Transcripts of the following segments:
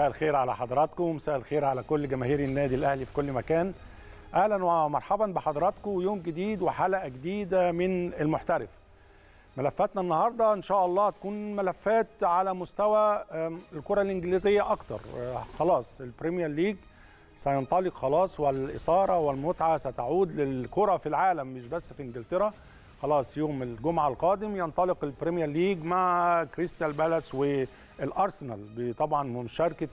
مساء الخير على حضراتكم ومساء الخير على كل جماهير النادي الاهلي في كل مكان اهلا ومرحبا بحضراتكم يوم جديد وحلقه جديده من المحترف ملفاتنا النهارده ان شاء الله تكون ملفات على مستوى الكره الانجليزيه اكتر آه، خلاص البريمير ليج سينطلق خلاص والاثاره والمتعه ستعود للكره في العالم مش بس في انجلترا خلاص يوم الجمعه القادم ينطلق البريمير ليج مع كريستال بالاس والارسنال طبعا مشاركه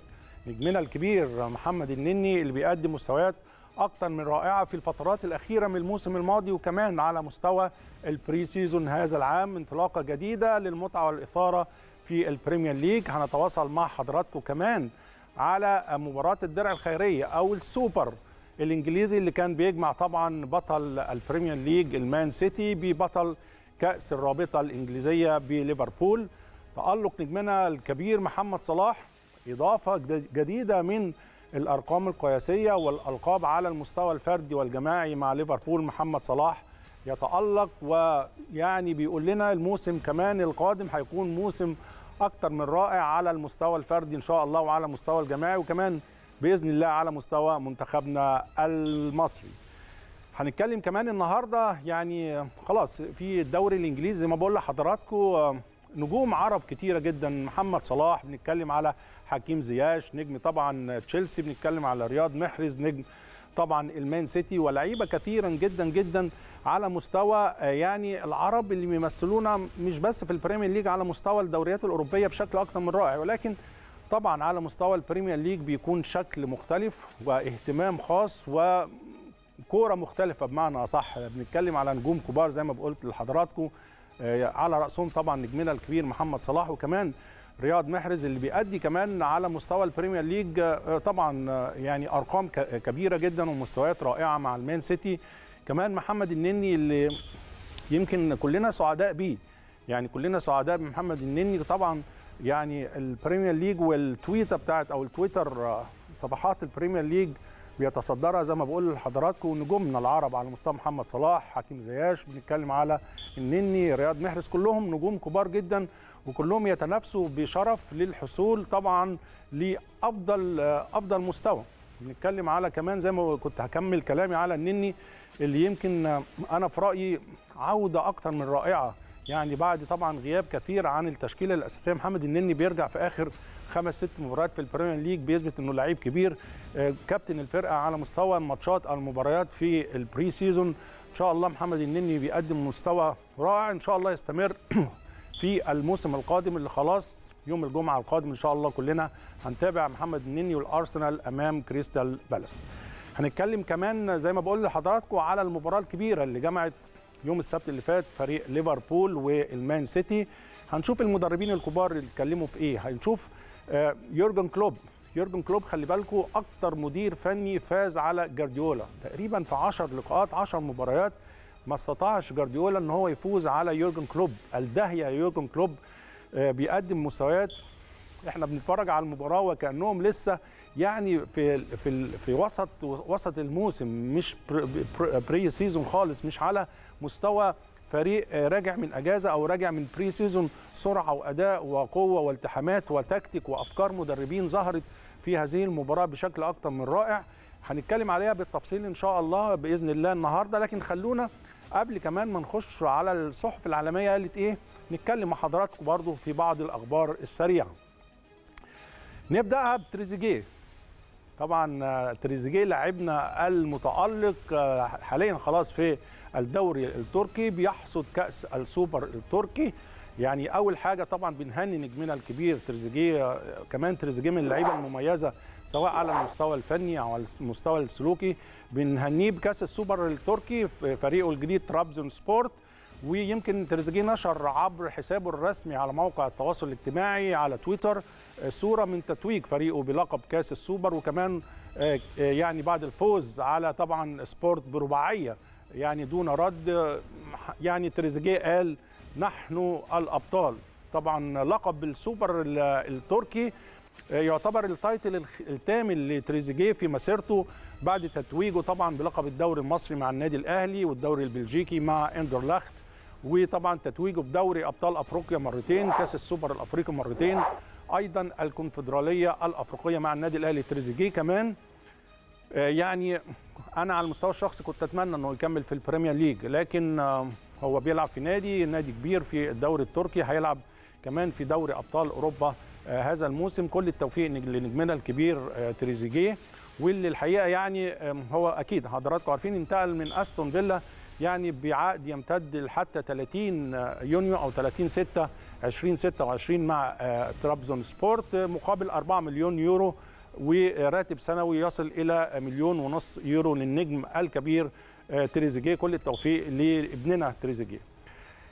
نجمنا الكبير محمد النني اللي بيقدم مستويات اكتر من رائعه في الفترات الاخيره من الموسم الماضي وكمان على مستوى البري سيزون هذا العام انطلاقه جديده للمتعه والاثاره في البريمير ليج هنتواصل مع حضراتكم كمان على مباراه الدرع الخيريه او السوبر الانجليزي اللي كان بيجمع طبعا بطل البريمير ليج المان سيتي ببطل كاس الرابطه الانجليزيه بليفربول تالق نجمنا الكبير محمد صلاح اضافه جديده من الارقام القياسيه والالقاب على المستوى الفردي والجماعي مع ليفربول محمد صلاح يتالق ويعني بيقول لنا الموسم كمان القادم هيكون موسم اكتر من رائع على المستوى الفردي ان شاء الله وعلى المستوى الجماعي وكمان باذن الله على مستوى منتخبنا المصري هنتكلم كمان النهارده يعني خلاص في الدوري الانجليزي زي ما بقول لحضراتكم نجوم عرب كتيره جدا محمد صلاح بنتكلم على حكيم زياش نجم طبعا تشيلسي بنتكلم على رياض محرز نجم طبعا المان سيتي ولاعيبه كثيرا جدا جدا على مستوى يعني العرب اللي بيمثلونا مش بس في البريمير ليج على مستوى الدوريات الاوروبيه بشكل اكثر من رائع ولكن طبعا على مستوى البريمير ليج بيكون شكل مختلف واهتمام خاص وكوره مختلفه بمعنى اصح بنتكلم على نجوم كبار زي ما بقولت لحضراتكم آه، على راسهم طبعا نجمنا الكبير محمد صلاح وكمان رياض محرز اللي بيأدي كمان على مستوى البريمير ليج آه، آه، طبعا يعني ارقام كبيره جدا ومستويات رائعه مع المان سيتي كمان محمد النني اللي يمكن كلنا سعداء بيه يعني كلنا سعداء بمحمد النني طبعا يعني البريمير ليج والتويته بتاعت او التويتر آه، صفحات البريمير ليج بيتصدرها زي ما بقول لحضراتكم نجومنا العرب على مستوى محمد صلاح حكيم زياش بنتكلم على النني رياض محرز كلهم نجوم كبار جدا وكلهم يتنافسوا بشرف للحصول طبعا لافضل آه، افضل مستوى بنتكلم على كمان زي ما كنت هكمل كلامي على النني اللي يمكن آه، انا في رايي عوده اكتر من رائعه يعني بعد طبعا غياب كثير عن التشكيله الاساسيه محمد النني بيرجع في اخر خمس ست مباريات في البريمير ليج بيثبت انه لعيب كبير آه، كابتن الفرقه على مستوى الماتشات المباريات في البري سيزون ان شاء الله محمد النني بيقدم مستوى رائع ان شاء الله يستمر في الموسم القادم اللي خلاص يوم الجمعه القادم ان شاء الله كلنا هنتابع محمد النني والارسنال امام كريستال بالاس هنتكلم كمان زي ما بقول لحضراتكم على المباراه الكبيره اللي جمعت يوم السبت اللي فات فريق ليفربول والمان سيتي هنشوف المدربين الكبار اتكلموا في ايه هنشوف يورجن كلوب يورجن كلوب خلي بالكم اكتر مدير فني فاز على جارديولا تقريبا في 10 لقاءات 10 مباريات ما استطاعش جارديولا ان هو يفوز على يورجن كلوب الداهيه يورجن كلوب بيقدم مستويات احنا بنتفرج على المباراه وكانهم لسه يعني في في في وسط وسط الموسم مش بري سيزون خالص مش على مستوى فريق راجع من اجازه او راجع من بري سيزون سرعه واداء وقوه والتحامات وتكتيك وافكار مدربين ظهرت في هذه المباراه بشكل اكثر من رائع هنتكلم عليها بالتفصيل ان شاء الله باذن الله النهارده لكن خلونا قبل كمان ما نخش على الصحف العالميه قالت ايه نتكلم مع حضراتكم برضو في بعض الاخبار السريعه نبداها بتريزيجيه طبعا تريزيجيه لاعبنا المتالق حاليا خلاص في الدوري التركي بيحصد كاس السوبر التركي يعني اول حاجه طبعا بنهني نجمنا الكبير تريزيجيه كمان تريزيجيه من اللعيبه المميزه سواء على المستوى الفني او على المستوى السلوكي بنهنيه بكاس السوبر التركي في فريقه الجديد ترابزون سبورت ويمكن تريزيجيه نشر عبر حسابه الرسمي على موقع التواصل الاجتماعي على تويتر صوره من تتويج فريقه بلقب كاس السوبر وكمان آه، آه، يعني بعد الفوز على طبعا سبورت برباعيه يعني دون رد يعني تريزيجيه قال نحن الابطال طبعا لقب السوبر التركي يعتبر التايتل الثامن لتريزيجيه في مسيرته بعد تتويجه طبعا بلقب الدوري المصري مع النادي الاهلي والدوري البلجيكي مع اندرلخت وطبعا تتويجه بدوري ابطال افريقيا مرتين كاس السوبر الافريقي مرتين ايضا الكونفدراليه الافريقيه مع النادي الاهلي تريزيجيه كمان آه، يعني انا على المستوى الشخصي كنت اتمنى انه يكمل في البريمير ليج لكن آه، هو بيلعب في نادي نادي كبير في الدوري التركي هيلعب كمان في دوري ابطال اوروبا آه، هذا الموسم كل التوفيق لنجمنا الكبير آه، تريزيجيه واللي الحقيقه يعني هو اكيد حضراتكم عارفين انتقل من استون فيلا يعني بعقد يمتد لحتى 30 يونيو او 30 6 2026 مع ترابزون سبورت مقابل 4 مليون يورو وراتب سنوي يصل إلى مليون ونص يورو للنجم الكبير آه، تريزيجيه كل التوفيق لابننا تريزيجيه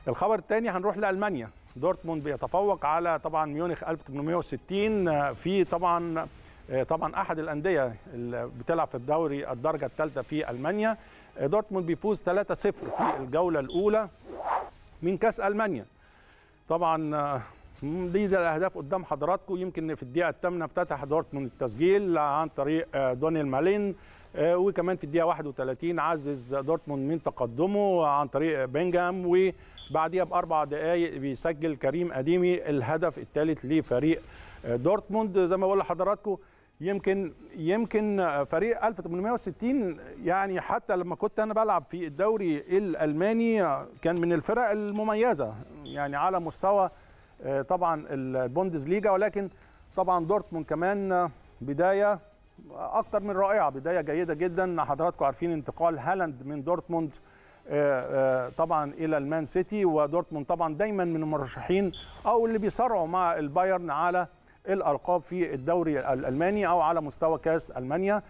الخبر الثاني هنروح لألمانيا دورتموند بيتفوق على طبعا ميونخ 1860 في طبعا آه، طبعا احد الانديه اللي بتلعب في الدوري الدرجه الثالثه في المانيا آه، دورتموند بيفوز 3-0 في الجوله الاولى من كاس المانيا طبعا دي, دي الاهداف قدام حضراتكم يمكن في الدقيقه الثامنه افتتح دورتموند التسجيل عن طريق آه، دونيل مالين آه، وكمان في الدقيقه 31 عزز دورتموند من تقدمه عن طريق بنجام وبعديها باربع دقائق بيسجل كريم اديمي الهدف الثالث لفريق آه، دورتموند زي ما بقول لحضراتكم يمكن يمكن فريق 1860 يعني حتى لما كنت انا بلعب في الدوري الالماني كان من الفرق المميزه يعني على مستوى آه، طبعا البوندز ليجا ولكن طبعا دورتموند كمان آه، بدايه اكتر من رائعه بدايه جيده جدا حضراتكم عارفين انتقال هالاند من دورتموند آه، طبعا الى المان سيتي ودورتموند طبعا دايما من المرشحين او اللي بيصارعوا مع البايرن على الالقاب في الدوري الالماني او على مستوى كاس المانيا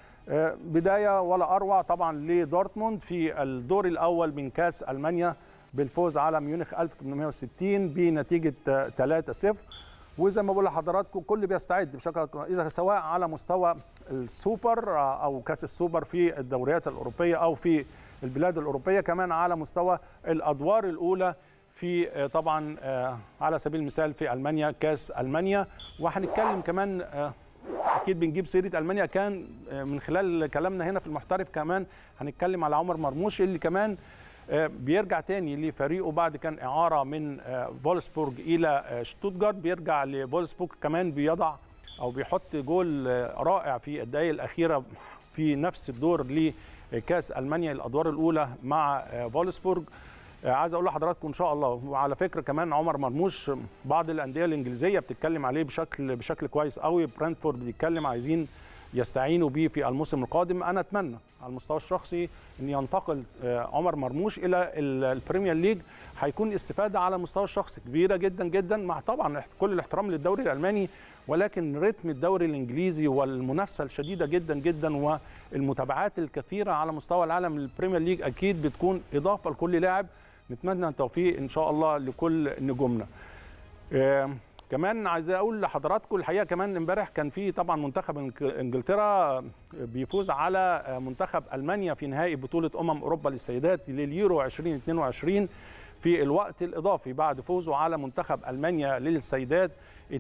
بدايه ولا اروع طبعا لدورتموند في الدور الاول من كاس المانيا بالفوز على ميونخ 1860 بنتيجه 3-0 وزي ما بقول لحضراتكم كل بيستعد بشكل اذا سواء على مستوى السوبر آه، او كاس السوبر في الدوريات الاوروبيه او في البلاد الاوروبيه كمان على مستوى الادوار الاولى في آه، طبعا آه، على سبيل المثال في المانيا كاس المانيا وهنتكلم كمان اكيد بنجيب سيره المانيا كان من خلال كلامنا هنا في المحترف كمان هنتكلم على عمر مرموش اللي كمان آه، بيرجع تاني لفريقه بعد كان اعاره من آه، فولسبورج الى آه، شتوتجارت بيرجع لفولسبورج كمان بيضع او بيحط جول رائع في الدقائق الاخيره في نفس الدور لكاس المانيا الادوار الاولى مع فولسبورج عايز اقول لحضراتكم ان شاء الله وعلى فكره كمان عمر مرموش بعض الانديه الانجليزيه بتتكلم عليه بشكل بشكل كويس قوي برنتفورد بيتكلم عايزين يستعينوا به في الموسم القادم انا اتمنى على المستوى الشخصي ان ينتقل آه، عمر مرموش الى البريمير ليج هيكون استفاده على المستوى الشخصي كبيره جدا جدا مع طبعا كل الاحترام للدوري الالماني ولكن رتم الدوري الانجليزي والمنافسه الشديده جدا جدا والمتابعات الكثيره على مستوى العالم للبريمير ليج اكيد بتكون اضافه لكل لاعب نتمنى التوفيق ان شاء الله لكل نجومنا كمان عايز اقول لحضراتكم الحقيقه كمان امبارح كان في طبعا منتخب انجلترا بيفوز على منتخب المانيا في نهائي بطوله امم اوروبا للسيدات لليورو 2022 في الوقت الاضافي بعد فوزه على منتخب المانيا للسيدات 2-1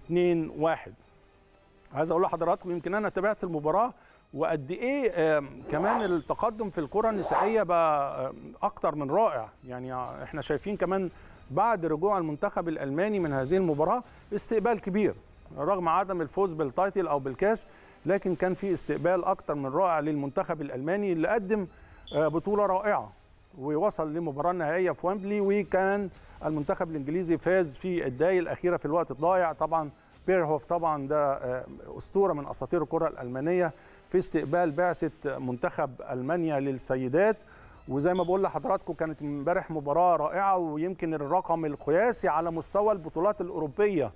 عايز اقول لحضراتكم يمكن انا تابعت المباراه وقد ايه كمان التقدم في الكره النسائيه بقى اكتر من رائع يعني آه، احنا شايفين كمان بعد رجوع المنتخب الالماني من هذه المباراه استقبال كبير رغم عدم الفوز بالتايتل او بالكاس لكن كان في استقبال اكثر من رائع للمنتخب الالماني اللي قدم آه، بطوله رائعه ووصل لمباراه نهائيه في ويمبلي وكان المنتخب الانجليزي فاز في الدقائق الاخيره في الوقت الضايع طبعا بيرهوف طبعا ده آه، اسطوره من اساطير الكره الالمانيه في استقبال بعثه منتخب المانيا للسيدات وزي ما بقول لحضراتكم كانت امبارح مباراه رائعه ويمكن الرقم القياسي على مستوى البطولات الاوروبيه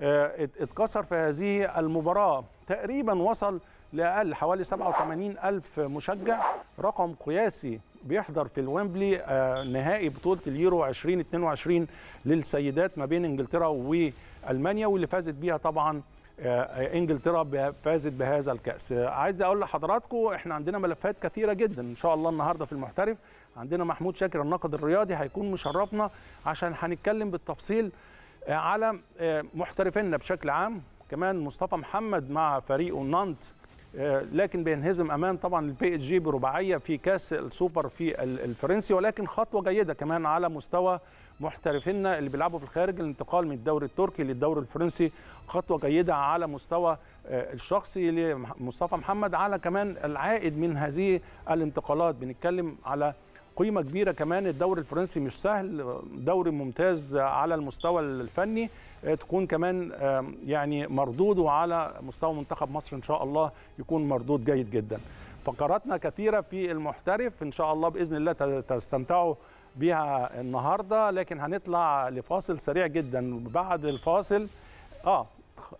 آه، اتكسر في هذه المباراه تقريبا وصل لاقل حوالي 87 الف مشجع رقم قياسي بيحضر في الويمبلي آه، نهائي بطوله اليورو 2022 للسيدات ما بين انجلترا والمانيا واللي فازت بيها طبعا آه، انجلترا فازت بهذا الكاس آه، عايز اقول لحضراتكم احنا عندنا ملفات كثيره جدا ان شاء الله النهارده في المحترف عندنا محمود شاكر الناقد الرياضي هيكون مشرفنا عشان هنتكلم بالتفصيل آه، على محترفينا بشكل عام كمان مصطفى محمد مع فريقه نانت لكن بينهزم امام طبعا البي اس جي برباعيه في كاس السوبر في الفرنسي ولكن خطوه جيده كمان على مستوى محترفينا اللي بيلعبوا في الخارج الانتقال من الدوري التركي للدوري الفرنسي خطوه جيده على مستوى آه، الشخصي لمصطفى محمد على كمان العائد من هذه الانتقالات بنتكلم على قيمة كبيرة كمان الدوري الفرنسي مش سهل دوري ممتاز على المستوى الفني آه، تكون كمان يعني مردوده على مستوى منتخب مصر إن شاء الله يكون مردود جيد جدا فقراتنا كثيرة في المحترف إن شاء الله بإذن الله تستمتعوا بيها النهارده لكن هنطلع لفاصل سريع جدا بعد الفاصل اه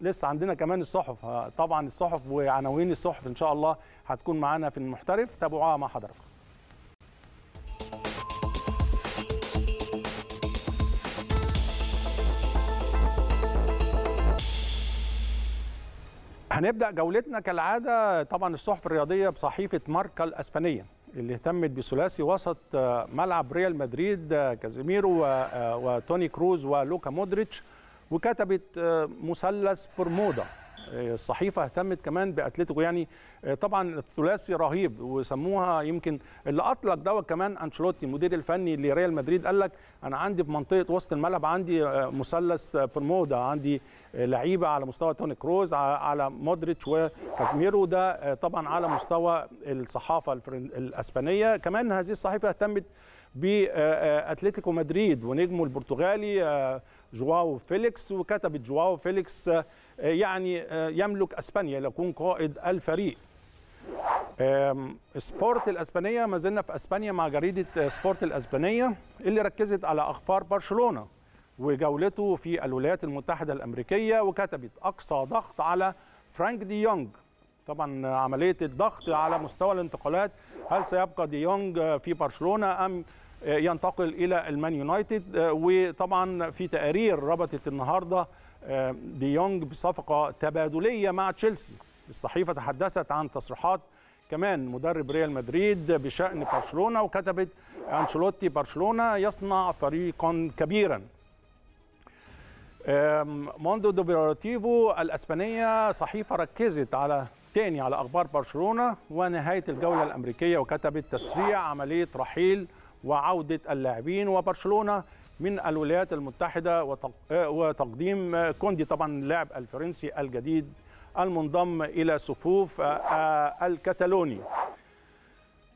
لسه عندنا كمان الصحف آه، طبعا الصحف وعناوين الصحف ان شاء الله هتكون معانا في المحترف تابعوها مع حضراتكم هنبدا جولتنا كالعاده طبعا الصحف الرياضيه بصحيفه ماركا الاسبانيه اللي اهتمت بثلاثي وسط آه، ملعب ريال مدريد آه، كازيميرو آه، وتوني كروز ولوكا مودريتش وكتبت مثلث برمودا الصحيفه اهتمت كمان باتلتيكو يعني طبعا الثلاثي رهيب وسموها يمكن اللي اطلق دوت كمان انشلوتي المدير الفني لريال مدريد قال لك انا عندي في منطقه وسط الملعب عندي مثلث برمودا عندي لعيبه على مستوى توني كروز على مودريتش وكازميرو ده طبعا على مستوى الصحافه الاسبانيه كمان هذه الصحيفه اهتمت باتلتيكو مدريد ونجمه البرتغالي آه، جواو فيليكس وكتبت جواو فيليكس آه، يعني آه، يملك اسبانيا ليكون قائد الفريق سبورت الاسبانيه ما زلنا في اسبانيا مع جريده آه، سبورت الاسبانيه اللي ركزت على اخبار برشلونه وجولته في الولايات المتحده الامريكيه وكتبت اقصى ضغط على فرانك دي يونج طبعا آه، عمليه الضغط على مستوى الانتقالات هل سيبقى دي يونج في برشلونه ام ينتقل الى المان يونايتد وطبعا في تقارير ربطت النهارده آه، دي يونج بصفقه تبادليه مع تشيلسي الصحيفه تحدثت عن تصريحات كمان مدرب ريال مدريد بشان برشلونه وكتبت انشيلوتي برشلونه يصنع فريقا كبيرا موندو دوبيراتيفو الاسبانيه صحيفه ركزت على تاني على اخبار برشلونه ونهايه الجوله الامريكيه وكتبت تسريع عمليه رحيل وعوده اللاعبين وبرشلونه من الولايات المتحدة وتقديم كوندي طبعا اللاعب الفرنسي الجديد المنضم إلى صفوف آه، آه، الكتالوني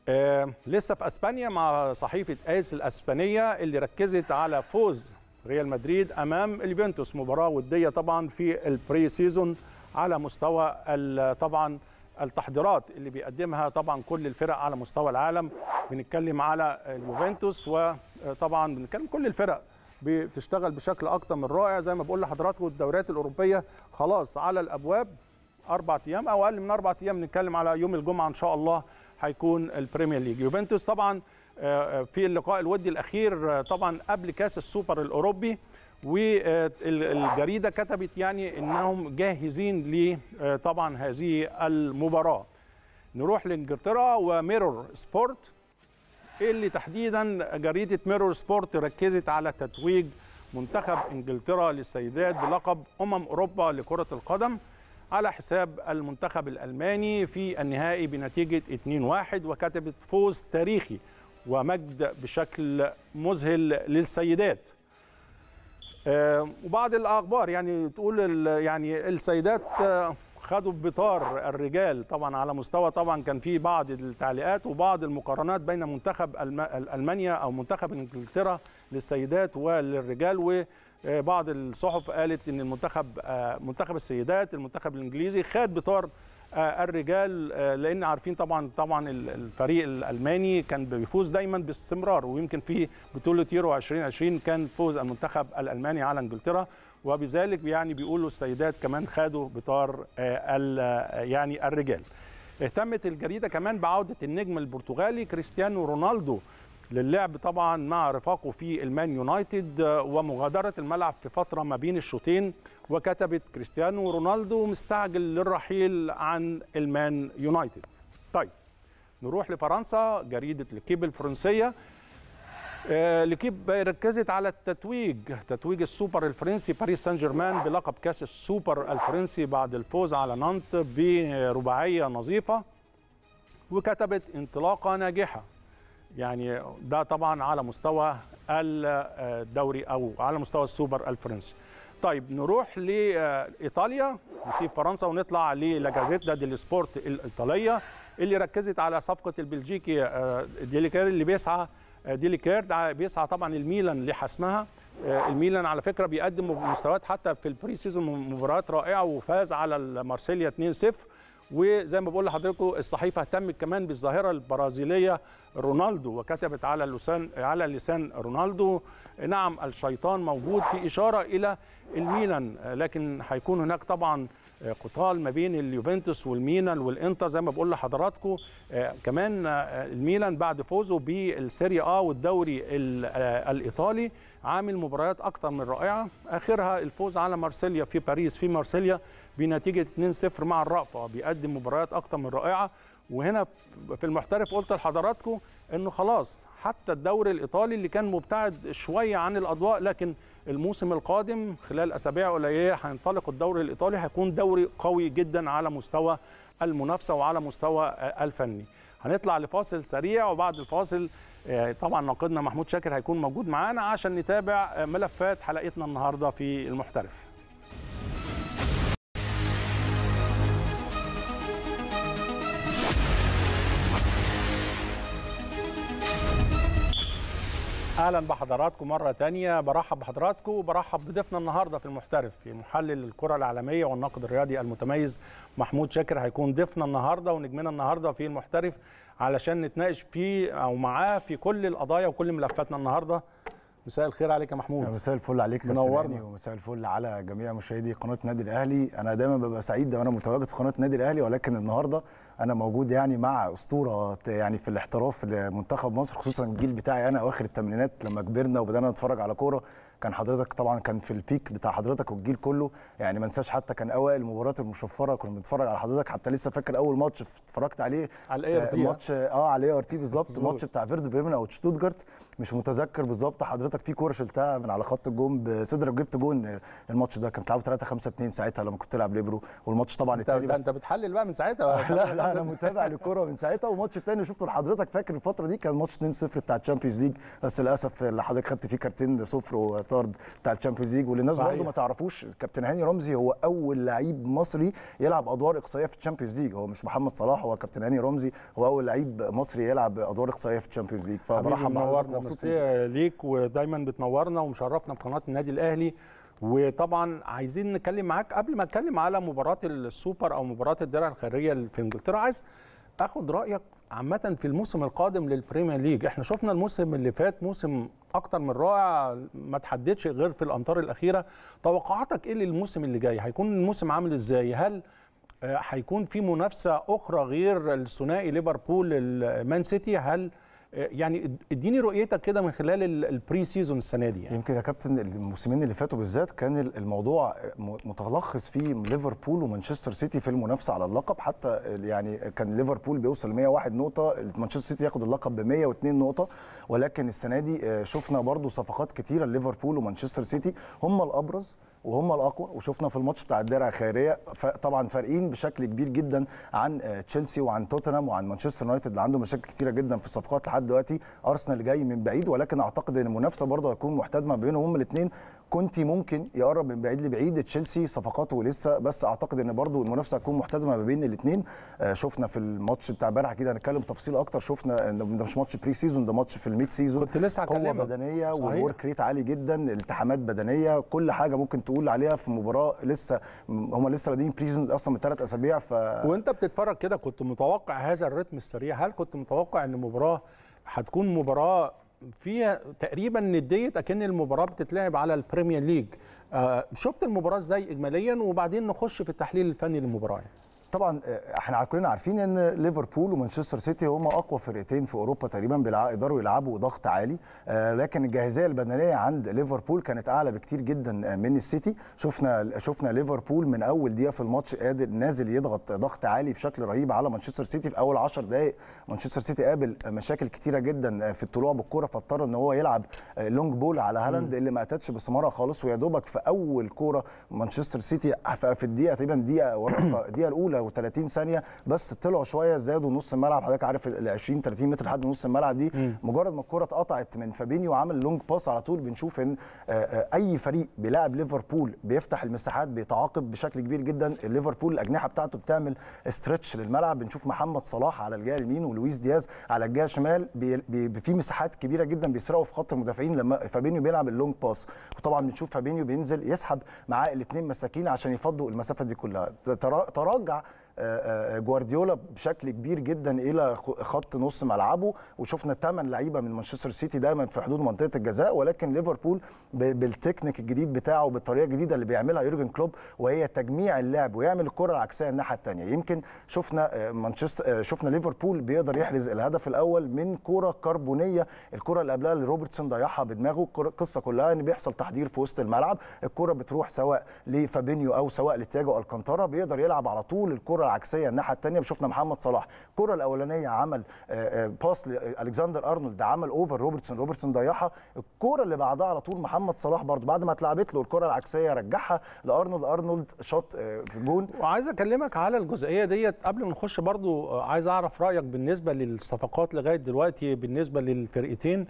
آه، لسه في أسبانيا مع صحيفة آيس الأسبانية اللي ركزت على فوز ريال مدريد أمام اليوفنتوس مباراة ودية طبعا في البري سيزون على مستوى طبعا التحضيرات اللي بيقدمها طبعا كل الفرق على مستوى العالم بنتكلم على اليوفنتوس وطبعا بنتكلم كل الفرق بتشتغل بشكل اكتر من رائع زي ما بقول لحضراتكم الدوريات الاوروبيه خلاص على الابواب اربع ايام او اقل من اربع ايام بنتكلم على يوم الجمعه ان شاء الله هيكون البريمير ليج يوفنتوس طبعا آه، آه، في اللقاء الودي الاخير آه، طبعا قبل كاس السوبر الاوروبي والجريده كتبت يعني انهم جاهزين لطبعا آه، هذه المباراه نروح لانجلترا وميرور سبورت اللي تحديدا جريده ميرور سبورت ركزت على تتويج منتخب انجلترا للسيدات بلقب امم اوروبا لكره القدم على حساب المنتخب الالماني في النهائي بنتيجه 2-1 وكتبت فوز تاريخي ومجد بشكل مذهل للسيدات آه، وبعض الاخبار يعني تقول يعني السيدات آه، خدوا بطار الرجال طبعا على مستوى طبعا كان في بعض التعليقات وبعض المقارنات بين منتخب المانيا او منتخب انجلترا للسيدات وللرجال وبعض الصحف قالت ان المنتخب آه، منتخب السيدات المنتخب الانجليزي خد بطار آه، الرجال آه، لان عارفين طبعا طبعا الفريق الالماني كان بيفوز دايما باستمرار ويمكن في بطوله يورو 2020 كان فوز المنتخب الالماني على انجلترا وبذلك يعني بيقولوا السيدات كمان خدوا بطار آه، يعني الرجال اهتمت الجريده كمان بعوده النجم البرتغالي كريستيانو رونالدو للعب طبعا مع رفاقه في المان يونايتد آه، ومغادرة الملعب في فترة ما بين الشوطين وكتبت كريستيانو رونالدو مستعجل للرحيل عن المان يونايتد طيب نروح لفرنسا جريدة الكيب الفرنسية آه، لكيب ركزت على التتويج تتويج السوبر الفرنسي باريس سان جيرمان بلقب كاس السوبر الفرنسي بعد الفوز على نانت برباعية نظيفة وكتبت انطلاقة ناجحة يعني ده طبعا على مستوى الدوري او على مستوى السوبر الفرنسي طيب نروح لايطاليا نسيب فرنسا ونطلع للاجازيتا دي سبورت الايطاليه اللي ركزت على صفقه البلجيكي آه، ديليكير اللي بيسعى آه، ديليكير بيسعى طبعا الميلان لحسمها آه، الميلان على فكره بيقدم مستويات حتى في البري سيزون مباريات رائعه وفاز على مارسيليا 2-0 وزي ما بقول لحضراتكم الصحيفه اهتمت كمان بالظاهره البرازيليه رونالدو وكتبت على لسان على لسان رونالدو نعم الشيطان موجود في اشاره الى الميلان لكن هيكون هناك طبعا آه، قتال ما بين اليوفنتوس والميلان والانتر زي ما بقول لحضراتكم آه، كمان آه، الميلان بعد فوزه بالسيريا اه والدوري الايطالي عامل مباريات اكثر من رائعه اخرها الفوز على مارسيليا في باريس في مارسيليا بنتيجه 2-0 مع الرأفه بيقدم مباريات اكثر من رائعه وهنا في المحترف قلت لحضراتكم انه خلاص حتى الدوري الايطالي اللي كان مبتعد شويه عن الاضواء لكن الموسم القادم خلال اسابيع قليله هينطلق الدوري الايطالي هيكون دوري قوي جدا على مستوى المنافسه وعلى مستوى الفني هنطلع لفاصل سريع وبعد الفاصل آه، طبعا ناقدنا محمود شاكر هيكون موجود معانا عشان نتابع ملفات حلقتنا النهارده في المحترف اهلا بحضراتكم مره ثانيه برحب بحضراتكم وبرحب بضيفنا النهارده في المحترف محلل الكره العالميه والناقد الرياضي المتميز محمود شاكر هيكون ضيفنا النهارده ونجمنا النهارده في المحترف علشان نتناقش فيه او معاه في كل القضايا وكل ملفاتنا النهارده مساء الخير عليك يا محمود مساء الفل عليك منورني ومساء الفل على جميع مشاهدي قناه النادي الاهلي انا دايما ببقى سعيد وانا متواجد في قناه النادي الاهلي ولكن النهارده انا موجود يعني مع اسطوره يعني في الاحتراف لمنتخب مصر خصوصا الجيل بتاعي انا اواخر الثمانينات لما كبرنا وبدانا نتفرج على كوره كان حضرتك طبعا كان في البيك بتاع حضرتك والجيل كله يعني ما انساش حتى كان اوائل المباريات المشفره كنا بنتفرج على حضرتك حتى لسه فاكر اول ماتش اتفرجت عليه على الاي ار تي ماتش اه, آه، على الاي ار تي بالظبط الماتش بتاع فيرد بريمن او شتوتجارت مش متذكر بالظبط حضرتك في كوره شلتها من على خط الجون بصدرك جبت جون الماتش ده كان بتلعبوا 3 5 2 ساعتها لما كنت تلعب ليبرو والماتش طبعا التاني بس انت بتحلل بقى من ساعتها لا لا انا متابع للكوره من ساعتها والماتش الثاني شفته لحضرتك فاكر الفتره دي كان ماتش 2 0 بتاع الشامبيونز ليج بس للاسف اللي حضرتك خدت فيه كارتين صفر وطرد بتاع الشامبيونز ليج وللناس برده برضه ما تعرفوش كابتن هاني رمزي هو اول لعيب مصري يلعب ادوار اقصائيه في الشامبيونز ليج هو مش محمد صلاح هو كابتن هاني رمزي هو اول لعيب مصري يلعب ادوار اقصائيه في الشامبيونز ليج فبرحب بحضرتك مبسوط ليك ودايما بتنورنا ومشرفنا بقناه النادي الاهلي وطبعا عايزين نتكلم معاك قبل ما اتكلم على مباراه السوبر او مباراه الدرع الخارجيه في انجلترا عايز اخد رايك عامه في الموسم القادم للبريمير ليج احنا شفنا الموسم اللي فات موسم اكتر من رائع ما تحددش غير في الامطار الاخيره توقعاتك ايه للموسم اللي جاي هيكون الموسم عامل ازاي هل آه، هيكون في منافسه اخرى غير الثنائي ليفربول مان سيتي هل آه، يعني اديني رؤيتك كده من خلال البري سيزون السنه دي يعني. يمكن يا كابتن الموسمين اللي فاتوا بالذات كان الموضوع متلخص في ليفربول ومانشستر سيتي في المنافسه على اللقب حتى يعني كان ليفربول بيوصل 101 نقطه مانشستر سيتي ياخد اللقب ب 102 نقطه ولكن السنه دي آه، شفنا برضو صفقات كتيره ليفربول ومانشستر سيتي هم الابرز وهم الاقوى وشفنا في الماتش بتاع الدرع الخيريه طبعا فارقين بشكل كبير جدا عن آه، تشيلسي وعن توتنهام وعن مانشستر يونايتد اللي عنده مشاكل كتيره جدا في الصفقات لحد دلوقتي ارسنال جاي من بعيد ولكن اعتقد ان المنافسه برضه هتكون محتدمه بينهم هم الاثنين كونتي ممكن يقرب من بعيد لبعيد تشيلسي صفقاته لسه بس اعتقد ان برضو المنافسه هتكون محتدمه ما بين الاثنين آه، شفنا في الماتش بتاع امبارح كده هنتكلم تفصيل اكتر شفنا ان ده مش ماتش بري سيزون ده ماتش في الميد سيزون كنت لسه قوه بدنيه والورك ريت عالي جدا التحامات بدنيه كل حاجه ممكن تقول عليها في مباراه لسه هم لسه بادئين بري سيزون اصلا من ثلاث اسابيع ف وانت بتتفرج كده كنت متوقع هذا الريتم السريع هل كنت متوقع ان المباراه هتكون مباراه فيها تقريبا نديه اكن المباراه بتتلعب على البريمير ليج آه، شفت المباراه ازاي اجماليا وبعدين نخش في التحليل الفني للمباراه يعني. طبعا آه، احنا كلنا عارفين ان ليفربول ومانشستر سيتي هما اقوى فرقتين في اوروبا تقريبا بيقدروا يلعبوا ضغط عالي آه، لكن الجاهزيه البدنيه عند ليفربول كانت اعلى بكتير جدا آه، من السيتي شفنا شفنا ليفربول من اول دقيقه في الماتش قادر نازل يضغط ضغط عالي بشكل رهيب على مانشستر سيتي في اول 10 دقائق مانشستر سيتي قابل مشاكل كتيره جدا في الطلوع بالكوره فاضطر ان هو يلعب لونج بول على هالاند اللي ما اتتش بثمارها خالص ويا دوبك في اول كوره مانشستر سيتي في الدقيقه تقريبا دقيقه الدقيقه الاولى و30 ثانيه بس طلعوا شويه زادوا نص الملعب حضرتك عارف ال 20 30 متر لحد نص الملعب دي مجرد ما الكره اتقطعت من فابينيو عمل لونج باس على طول بنشوف ان آه، آه، اي فريق بيلاعب ليفربول بيفتح المساحات بيتعاقب بشكل كبير جدا ليفربول الاجنحه بتاعته بتعمل استرتش للملعب بنشوف محمد صلاح على الجهه اليمين ولويس دياز على الجهه الشمال في مساحات كبيره جدا بيسرقوا في خط المدافعين لما فابينيو بيلعب اللونج باس وطبعا بنشوف فابينيو بينزل يسحب معاه الاثنين مساكين عشان يفضوا المسافه دي كلها تراجع آه، آه، جوارديولا بشكل كبير جدا الى خط نص ملعبه وشفنا ثمان لعيبه من مانشستر سيتي دايما في حدود منطقه الجزاء ولكن ليفربول بالتكنيك الجديد بتاعه بالطريقه الجديده اللي بيعملها يورجن كلوب وهي تجميع اللعب ويعمل الكره العكسيه الناحيه الثانيه يمكن شفنا آه، مانشستر شفنا ليفربول بيقدر يحرز الهدف الاول من كره كربونيه الكره اللي قبلها اللي روبرتسون ضيعها بدماغه القصه كلها ان بيحصل تحضير في وسط الملعب الكره بتروح سواء لفابينيو او سواء لتياجو الكانتارا بيقدر يلعب على طول الكره الكره العكسيه الناحيه الثانيه شفنا محمد صلاح الكره الاولانيه عمل باس آه، آه، لالكسندر ارنولد عمل اوفر روبرتسون روبرتسون ضيعها الكره اللي بعدها على طول محمد صلاح برضه بعد ما اتلعبت له الكره العكسيه رجعها لارنولد ارنولد شاط آه، في الجون وعايز اكلمك على الجزئيه ديت قبل ما نخش برضو عايز اعرف رايك بالنسبه للصفقات لغايه دلوقتي بالنسبه للفرقتين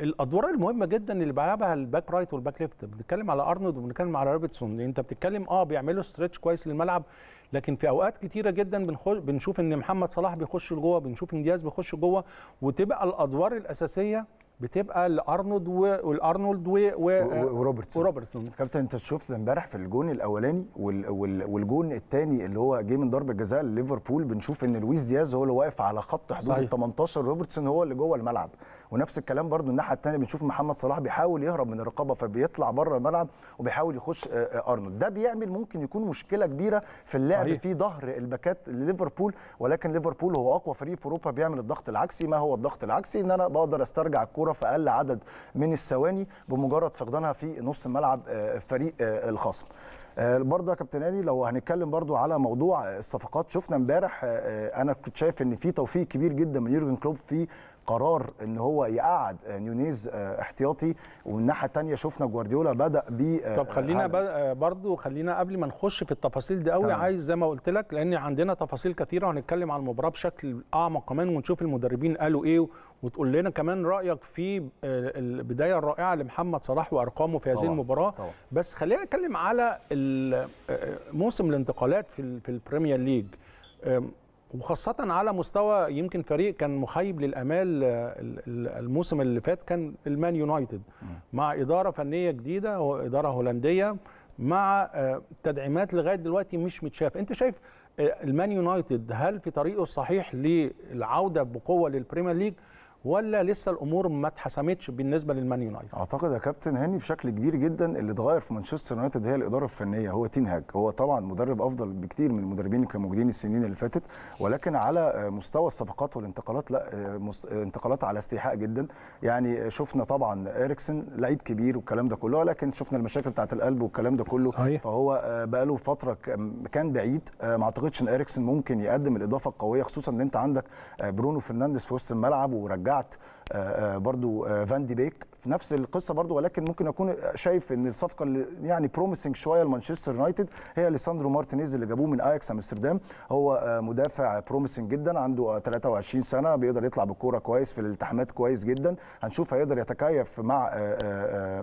الادوار المهمه جدا اللي بيلعبها الباك رايت والباك ليفت بنتكلم على ارنولد وبنتكلم على روبرتسون انت بتتكلم اه بيعملوا ستريتش كويس للملعب لكن في اوقات كتيره جدا بنشوف ان محمد صلاح بيخش لجوه بنشوف ان دياز بيخش جوه وتبقى الادوار الاساسيه بتبقى لارنولد والارنولد آه، و... وروبرتسون وروبرتسون كابتن انت شفت امبارح في الجون الاولاني وال... وال... والجون الثاني اللي هو جه من ضربه جزاء لليفربول بنشوف ان لويس دياز هو اللي واقف على خط حدود ال 18 روبرتسون هو اللي جوه الملعب ونفس الكلام برده الناحيه الثانيه بنشوف محمد صلاح بيحاول يهرب من الرقابه فبيطلع بره الملعب وبيحاول يخش آه، آه، ارنولد ده بيعمل ممكن يكون مشكله كبيره في اللعب صحيح. في ظهر الباكات لليفربول ولكن ليفربول هو اقوى فريق في اوروبا بيعمل الضغط العكسي ما هو الضغط العكسي ان انا بقدر استرجع الكره في اقل عدد من الثواني بمجرد فقدانها في نص ملعب آه، فريق الخصم برضه يا كابتن هاني لو هنتكلم برضه على موضوع الصفقات شفنا امبارح انا كنت شايف ان في توفيق كبير جدا من يورجن كلوب في قرار ان هو يقعد آه، نيونيز آه، احتياطي ومن الناحيه الثانيه شفنا جوارديولا بدا ب آه، طب خلينا برضو خلينا قبل ما نخش في التفاصيل دي قوي عايز زي ما قلت لك لان عندنا تفاصيل كثيره وهنتكلم على المباراه بشكل اعمق كمان ونشوف المدربين قالوا ايه وتقول لنا كمان رايك في البدايه الرائعه لمحمد صلاح وارقامه في هذه طبعا. المباراه طبعا. بس خلينا نتكلم على موسم الانتقالات في البريمير ليج وخاصة على مستوى يمكن فريق كان مخيب للآمال آه، الموسم اللي فات كان المان يونايتد مع إدارة فنية جديدة وإدارة هولندية مع آه، تدعيمات لغاية دلوقتي مش متشاف أنت شايف آه، المان يونايتد هل في طريقه الصحيح للعودة بقوة للبريمير ليج ولا لسه الامور ما اتحسمتش بالنسبه للمان يونايتد اعتقد يا كابتن هاني بشكل كبير جدا اللي اتغير في مانشستر يونايتد هي الاداره الفنيه هو تينهاج هو طبعا مدرب افضل بكتير من المدربين اللي كانوا موجودين السنين اللي فاتت ولكن على مستوى الصفقات والانتقالات لا انتقالات على استيحاء جدا يعني شفنا طبعا اريكسن لعيب كبير والكلام ده كله ولكن شفنا المشاكل بتاعه القلب والكلام ده كله أيه. فهو آه، بقى له فتره كان بعيد آه، ما اعتقدش ان اريكسن ممكن يقدم الاضافه القويه خصوصا ان انت عندك آه، برونو فرنانديز في وسط الملعب ورجع That. آه، آه، برضو آه، فان دي بيك في نفس القصه برضو ولكن ممكن اكون شايف ان الصفقه اللي يعني بروميسنج شويه لمانشستر يونايتد هي ليساندرو مارتينيز اللي جابوه من اياكس امستردام هو مدافع بروميسنج جدا عنده 23 سنه بيقدر يطلع بالكوره كويس في الالتحامات كويس جدا هنشوف هيقدر يتكيف مع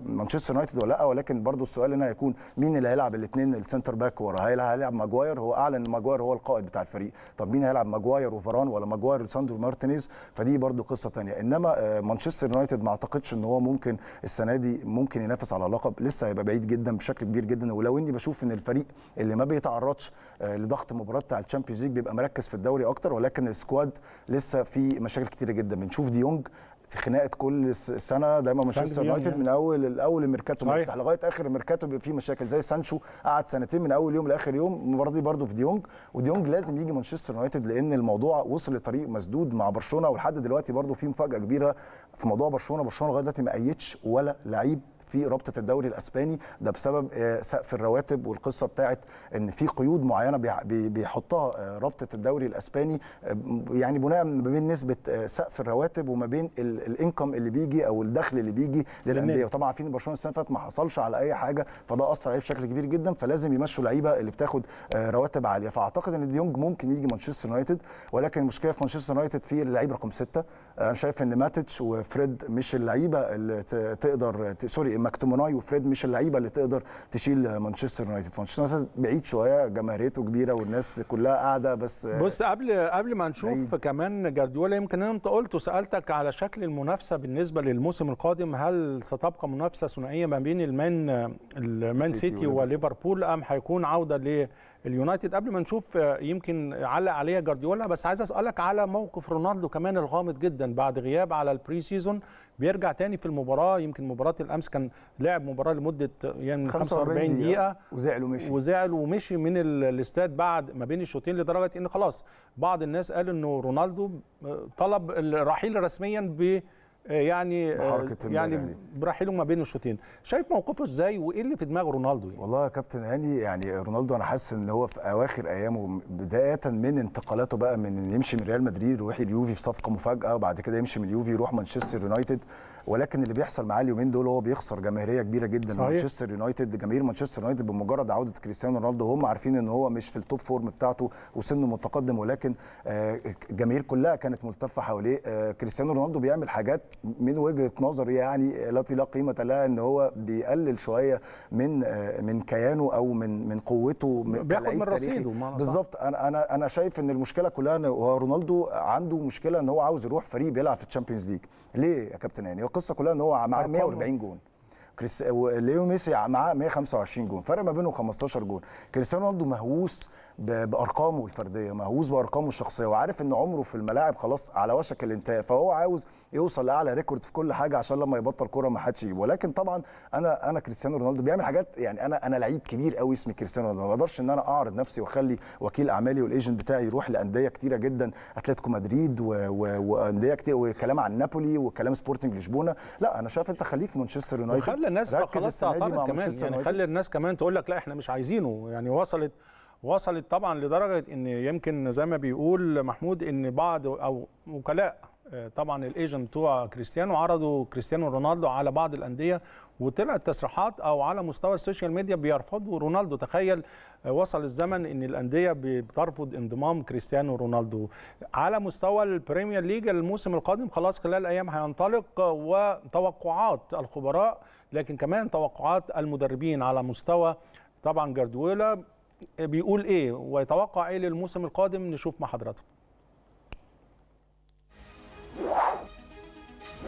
مانشستر يونايتد ولا لا ولكن برضو السؤال هنا هيكون مين اللي هيلعب الاثنين السنتر باك ورا هل هيلعب ماجواير هو اعلن ان ماجواير هو القائد بتاع الفريق طب مين هيلعب ماجواير وفران ولا ماجواير ساندرو مارتينيز فدي برضو قصه ثانيه انما مانشستر يونايتد ما اعتقدش ان هو ممكن السنه دي ممكن ينافس على لقب لسه هيبقى بعيد جدا بشكل كبير جدا ولو اني بشوف ان الفريق اللي ما بيتعرضش آه، لضغط مباراه بتاع الشامبيونز ليج بيبقى مركز في الدوري اكتر ولكن السكواد لسه في مشاكل كتيره جدا بنشوف ديونج دي في خناقه كل سنه دايما مانشستر يونايتد يعني. من اول اول الميركاتو مفتح لغايه اخر الميركاتو بيبقى فيه مشاكل زي سانشو قعد سنتين من اول يوم لاخر يوم المباراه دي برده في ديونج وديونج لازم يجي مانشستر يونايتد لان الموضوع وصل لطريق مسدود مع برشلونه ولحد دلوقتي برده في مفاجاه كبيره في موضوع برشلونه برشلونه لغايه دلوقتي ما ايدش ولا لعيب في رابطه الدوري الاسباني ده بسبب آه، سقف الرواتب والقصه بتاعت ان في قيود معينه بيحطها آه، رابطه الدوري الاسباني آه، يعني بناء ما بين نسبه سقف الرواتب وما بين الانكم اللي بيجي او الدخل اللي بيجي للانديه وطبعا عارفين برشلونه السنه فاتت ما حصلش على اي حاجه فده اثر عليه بشكل كبير جدا فلازم يمشوا لعيبه اللي بتاخد رواتب عاليه فاعتقد ان ديونج ممكن يجي مانشستر يونايتد ولكن المشكله في مانشستر يونايتد في اللعيب رقم سته انا آه، شايف ان ماتيتش وفريد مش اللعيبه اللي تقدر سوري ماكتوموناي وفريد مش اللعيبه اللي تقدر تشيل مانشستر يونايتد مانشستر يونايتد بعيد شويه جماهيريته كبيره والناس كلها قاعده بس بص قبل قبل ما نشوف بعيد. كمان جارديولا يمكن انت قلت وسالتك على شكل المنافسه بالنسبه للموسم القادم هل ستبقى منافسه ثنائيه ما بين المان المان سيتي, سيتي وليفربول ام هيكون عوده ل اليونايتد قبل ما نشوف آه، يمكن علق عليها جارديولا بس عايز اسالك على موقف رونالدو كمان الغامض جدا بعد غياب على البري سيزون بيرجع تاني في المباراه يمكن مباراه الامس كان لعب مباراه لمده يعني 45 دقيقه وزعل ومشي وزعل ومشي من الاستاد بعد ما بين الشوطين لدرجه ان خلاص بعض الناس قال انه رونالدو آه، طلب الرحيل رسميا ب آه، يعني،, آه، يعني يعني برحيله ما بين الشوطين شايف موقفه ازاي وايه اللي في دماغ رونالدو يعني؟ والله يا كابتن هاني يعني رونالدو انا حاسس ان هو في اواخر ايامه بدايه من انتقالاته بقى من يمشي من ريال مدريد يروح اليوفي في صفقه مفاجاه وبعد كده يمشي من اليوفي يروح مانشستر يونايتد ولكن اللي بيحصل معاه اليومين دول هو بيخسر جماهيريه كبيره جدا صحيح. مانشستر يونايتد جماهير مانشستر يونايتد بمجرد عوده كريستيانو رونالدو هم عارفين ان هو مش في التوب فورم بتاعته وسنه متقدم ولكن آه، الجماهير كلها كانت ملتفه حواليه آه، كريستيانو رونالدو بيعمل حاجات من وجهه نظري يعني لا لا قيمه لها ان هو بيقلل شويه من آه، من كيانه او من من قوته بياخد من رصيده بالظبط انا انا انا شايف ان المشكله كلها ان رونالدو عنده مشكله ان هو عاوز يروح فريق بيلعب في الشامبيونز ليج ليه يا كابتن هاني؟ القصه كلها ان هو معاه 140 جون كريس ليو ميسي معاه 125 جون فرق ما بينهم 15 جون كريستيانو رونالدو مهووس بارقامه الفرديه مهووس بارقامه الشخصيه وعارف ان عمره في الملاعب خلاص على وشك الانتهاء فهو عاوز يوصل لاعلى ريكورد في كل حاجه عشان لما يبطل كوره ما حدش يجيبه ولكن طبعا انا انا كريستيانو رونالدو بيعمل حاجات يعني انا انا لعيب كبير قوي اسمي كريستيانو رونالدو ما اقدرش ان انا اعرض نفسي واخلي وكيل اعمالي والايجنت بتاعي يروح لانديه كتيره جدا اتلتيكو مدريد وانديه كتير وكلام عن نابولي وكلام سبورتنج لشبونه لا انا شايف انت خليه في مانشستر يونايتد خلي الناس خلاص تعترض كمان يعني خلي الناس كمان تقول لك لا احنا مش عايزينه يعني وصلت وصلت طبعا لدرجه ان يمكن زي ما بيقول محمود ان بعض او وكلاء آه، طبعا الايجنت بتوع كريستيانو عرضوا كريستيانو رونالدو على بعض الانديه وطلعت تصريحات او على مستوى السوشيال ميديا بيرفضوا رونالدو تخيل آه، وصل الزمن ان الانديه بترفض انضمام كريستيانو رونالدو على مستوى البريمير ليج الموسم القادم خلاص خلال ايام هينطلق آه، وتوقعات الخبراء لكن كمان توقعات المدربين على مستوى طبعا جاردويلا بيقول ايه ويتوقع ايه للموسم القادم نشوف مع حضراتكم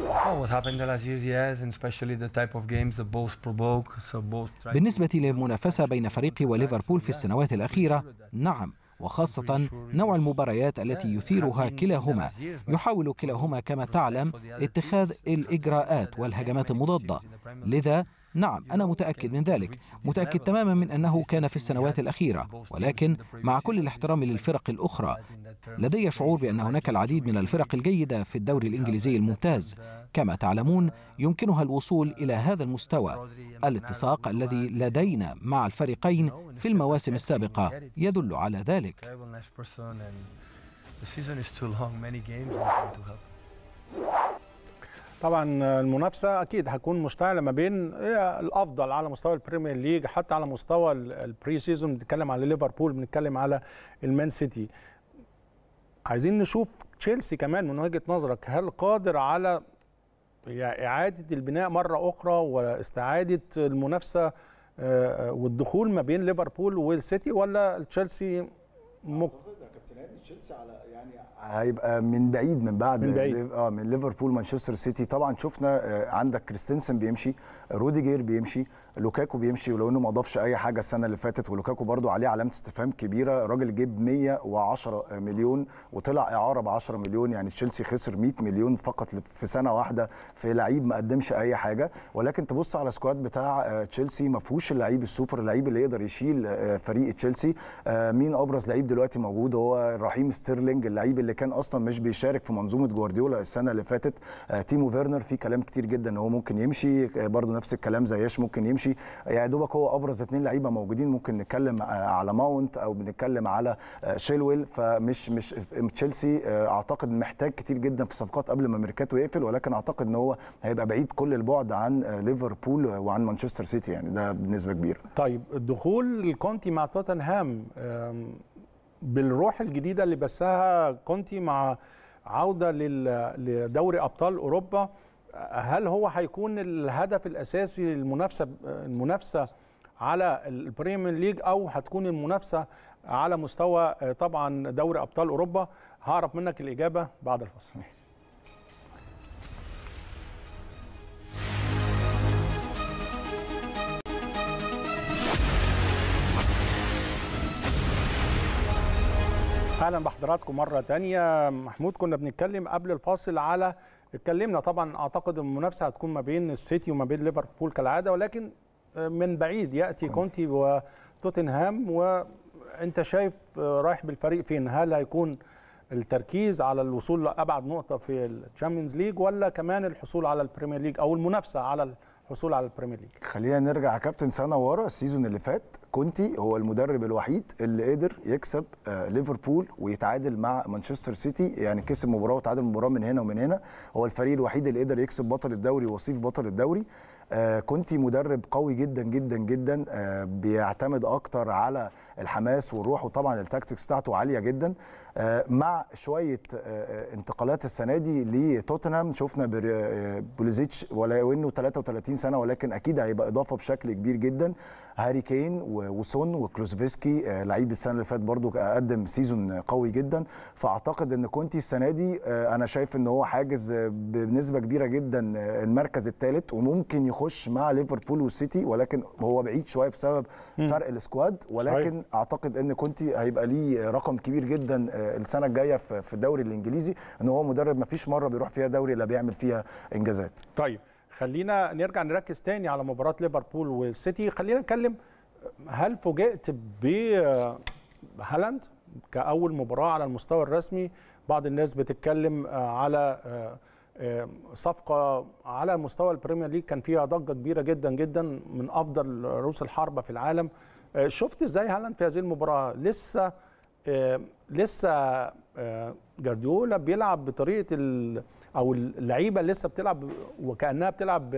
oh, بالنسبة للمنافسة بين فريقي وليفربول في السنوات الأخيرة نعم وخاصة نوع المباريات التي يثيرها كلاهما يحاول كلاهما كما تعلم اتخاذ الإجراءات والهجمات المضادة لذا نعم أنا متأكد من ذلك متأكد تماما من أنه كان في السنوات الأخيرة ولكن مع كل الاحترام للفرق الأخرى لدي شعور بأن هناك العديد من الفرق الجيدة في الدوري الإنجليزي الممتاز كما تعلمون يمكنها الوصول إلى هذا المستوى الاتساق الذي لدينا مع الفريقين في المواسم السابقة يدل على ذلك The season is too long, many games are going to help. طبعا المنافسه اكيد هتكون مشتعله ما بين الافضل على مستوى البريمير ليج حتى على مستوى البري سيزون بنتكلم على ليفربول بنتكلم على المان سيتي عايزين نشوف تشيلسي كمان من وجهه نظرك هل قادر على اعاده البناء مره اخرى واستعاده المنافسه آه، والدخول ما بين ليفربول والسيتي ولا تشيلسي كابتن هاني تشيلسي على يعني هيبقى من بعيد من بعد من بعيد. اه من ليفربول مانشستر سيتي طبعا شفنا آه، عندك كريستنسن بيمشي روديجير بيمشي لوكاكو بيمشي ولو انه ما اضافش اي حاجه السنه اللي فاتت ولوكاكو برده عليه علامه استفهام كبيره راجل جيب 110 مليون وطلع اعاره ب 10 مليون يعني تشيلسي خسر 100 مليون فقط في سنه واحده في لعيب ما قدمش اي حاجه ولكن تبص على سكواد بتاع آه، تشيلسي ما فيهوش اللعيب السوبر اللعيب اللي يقدر يشيل آه، فريق تشيلسي مين ابرز لعيب دلوقتي موجود هو رحيم ستيرلينج اللعيب اللي كان اصلا مش بيشارك في منظومه جوارديولا السنه اللي فاتت آه، تيمو فيرنر في كلام كتير جدا ان هو ممكن يمشي آه، برده نفس الكلام زياش ممكن يمشي يعني دوبك هو ابرز اثنين لعيبه موجودين ممكن نتكلم على ماونت او بنتكلم على شيلويل فمش مش تشيلسي اعتقد محتاج كتير جدا في صفقات قبل ما ميركاتو يقفل ولكن اعتقد ان هو هيبقى بعيد كل البعد عن ليفربول وعن مانشستر سيتي يعني ده بنسبه كبيره طيب دخول الكونتي مع توتنهام بالروح الجديده اللي بسها كونتي مع عوده لدوري ابطال اوروبا هل هو هيكون الهدف الاساسي المنافسه المنافسه على البريمير ليج او هتكون المنافسه على مستوى طبعا دوري ابطال اوروبا هعرف منك الاجابه بعد الفصل اهلا بحضراتكم مره تانية محمود كنا بنتكلم قبل الفاصل على اتكلمنا طبعا اعتقد المنافسه هتكون ما بين السيتي وما بين ليفربول كالعاده ولكن من بعيد ياتي كونتي وتوتنهام وانت شايف رايح بالفريق فين هل هيكون التركيز على الوصول لابعد نقطه في الشامبيونز ليج ولا كمان الحصول على البريمير ليج او المنافسه على الحصول على البريمير ليج خلينا نرجع كابتن سنه ورا السيزون اللي فات كونتي هو المدرب الوحيد اللي قدر يكسب آه، ليفربول ويتعادل مع مانشستر سيتي يعني كسب مباراه وتعادل مباراه من هنا ومن هنا هو الفريق الوحيد اللي قدر يكسب بطل الدوري وصيف بطل الدوري آه، كونتي مدرب قوي جدا جدا جدا آه، بيعتمد اكتر على الحماس والروح وطبعا التاكتكس بتاعته عاليه جدا مع شويه انتقالات السنه دي لتوتنهام شفنا بوليزيتش ولو انه 33 سنه ولكن اكيد هيبقى اضافه بشكل كبير جدا هاري كين وسون وكلوزفيسكي آه، لعيب السنه اللي فاتت برضو قدم سيزون قوي جدا فاعتقد ان كونتي السنه دي آه، انا شايف ان هو حاجز بنسبه كبيره جدا آه، المركز الثالث وممكن يخش مع ليفربول والسيتي ولكن هو بعيد شويه بسبب فرق السكواد ولكن صحيح. اعتقد ان كونتي هيبقى ليه رقم كبير جدا السنه الجايه في الدوري الانجليزي ان هو مدرب ما فيش مره بيروح فيها دوري لا بيعمل فيها انجازات طيب خلينا نرجع نركز تاني على مباراه ليفربول والسيتي خلينا نتكلم هل فوجئت بهالاند كاول مباراه على المستوى الرسمي بعض الناس بتتكلم آه، على آه، آه، صفقه على مستوى البريمير ليج كان فيها ضجه كبيره جدا جدا من افضل رؤوس الحربه في العالم شفت ازاي هالاند في هذه المباراه لسه لسه جارديولا بيلعب بطريقه او اللعيبه اللي لسه بتلعب وكانها بتلعب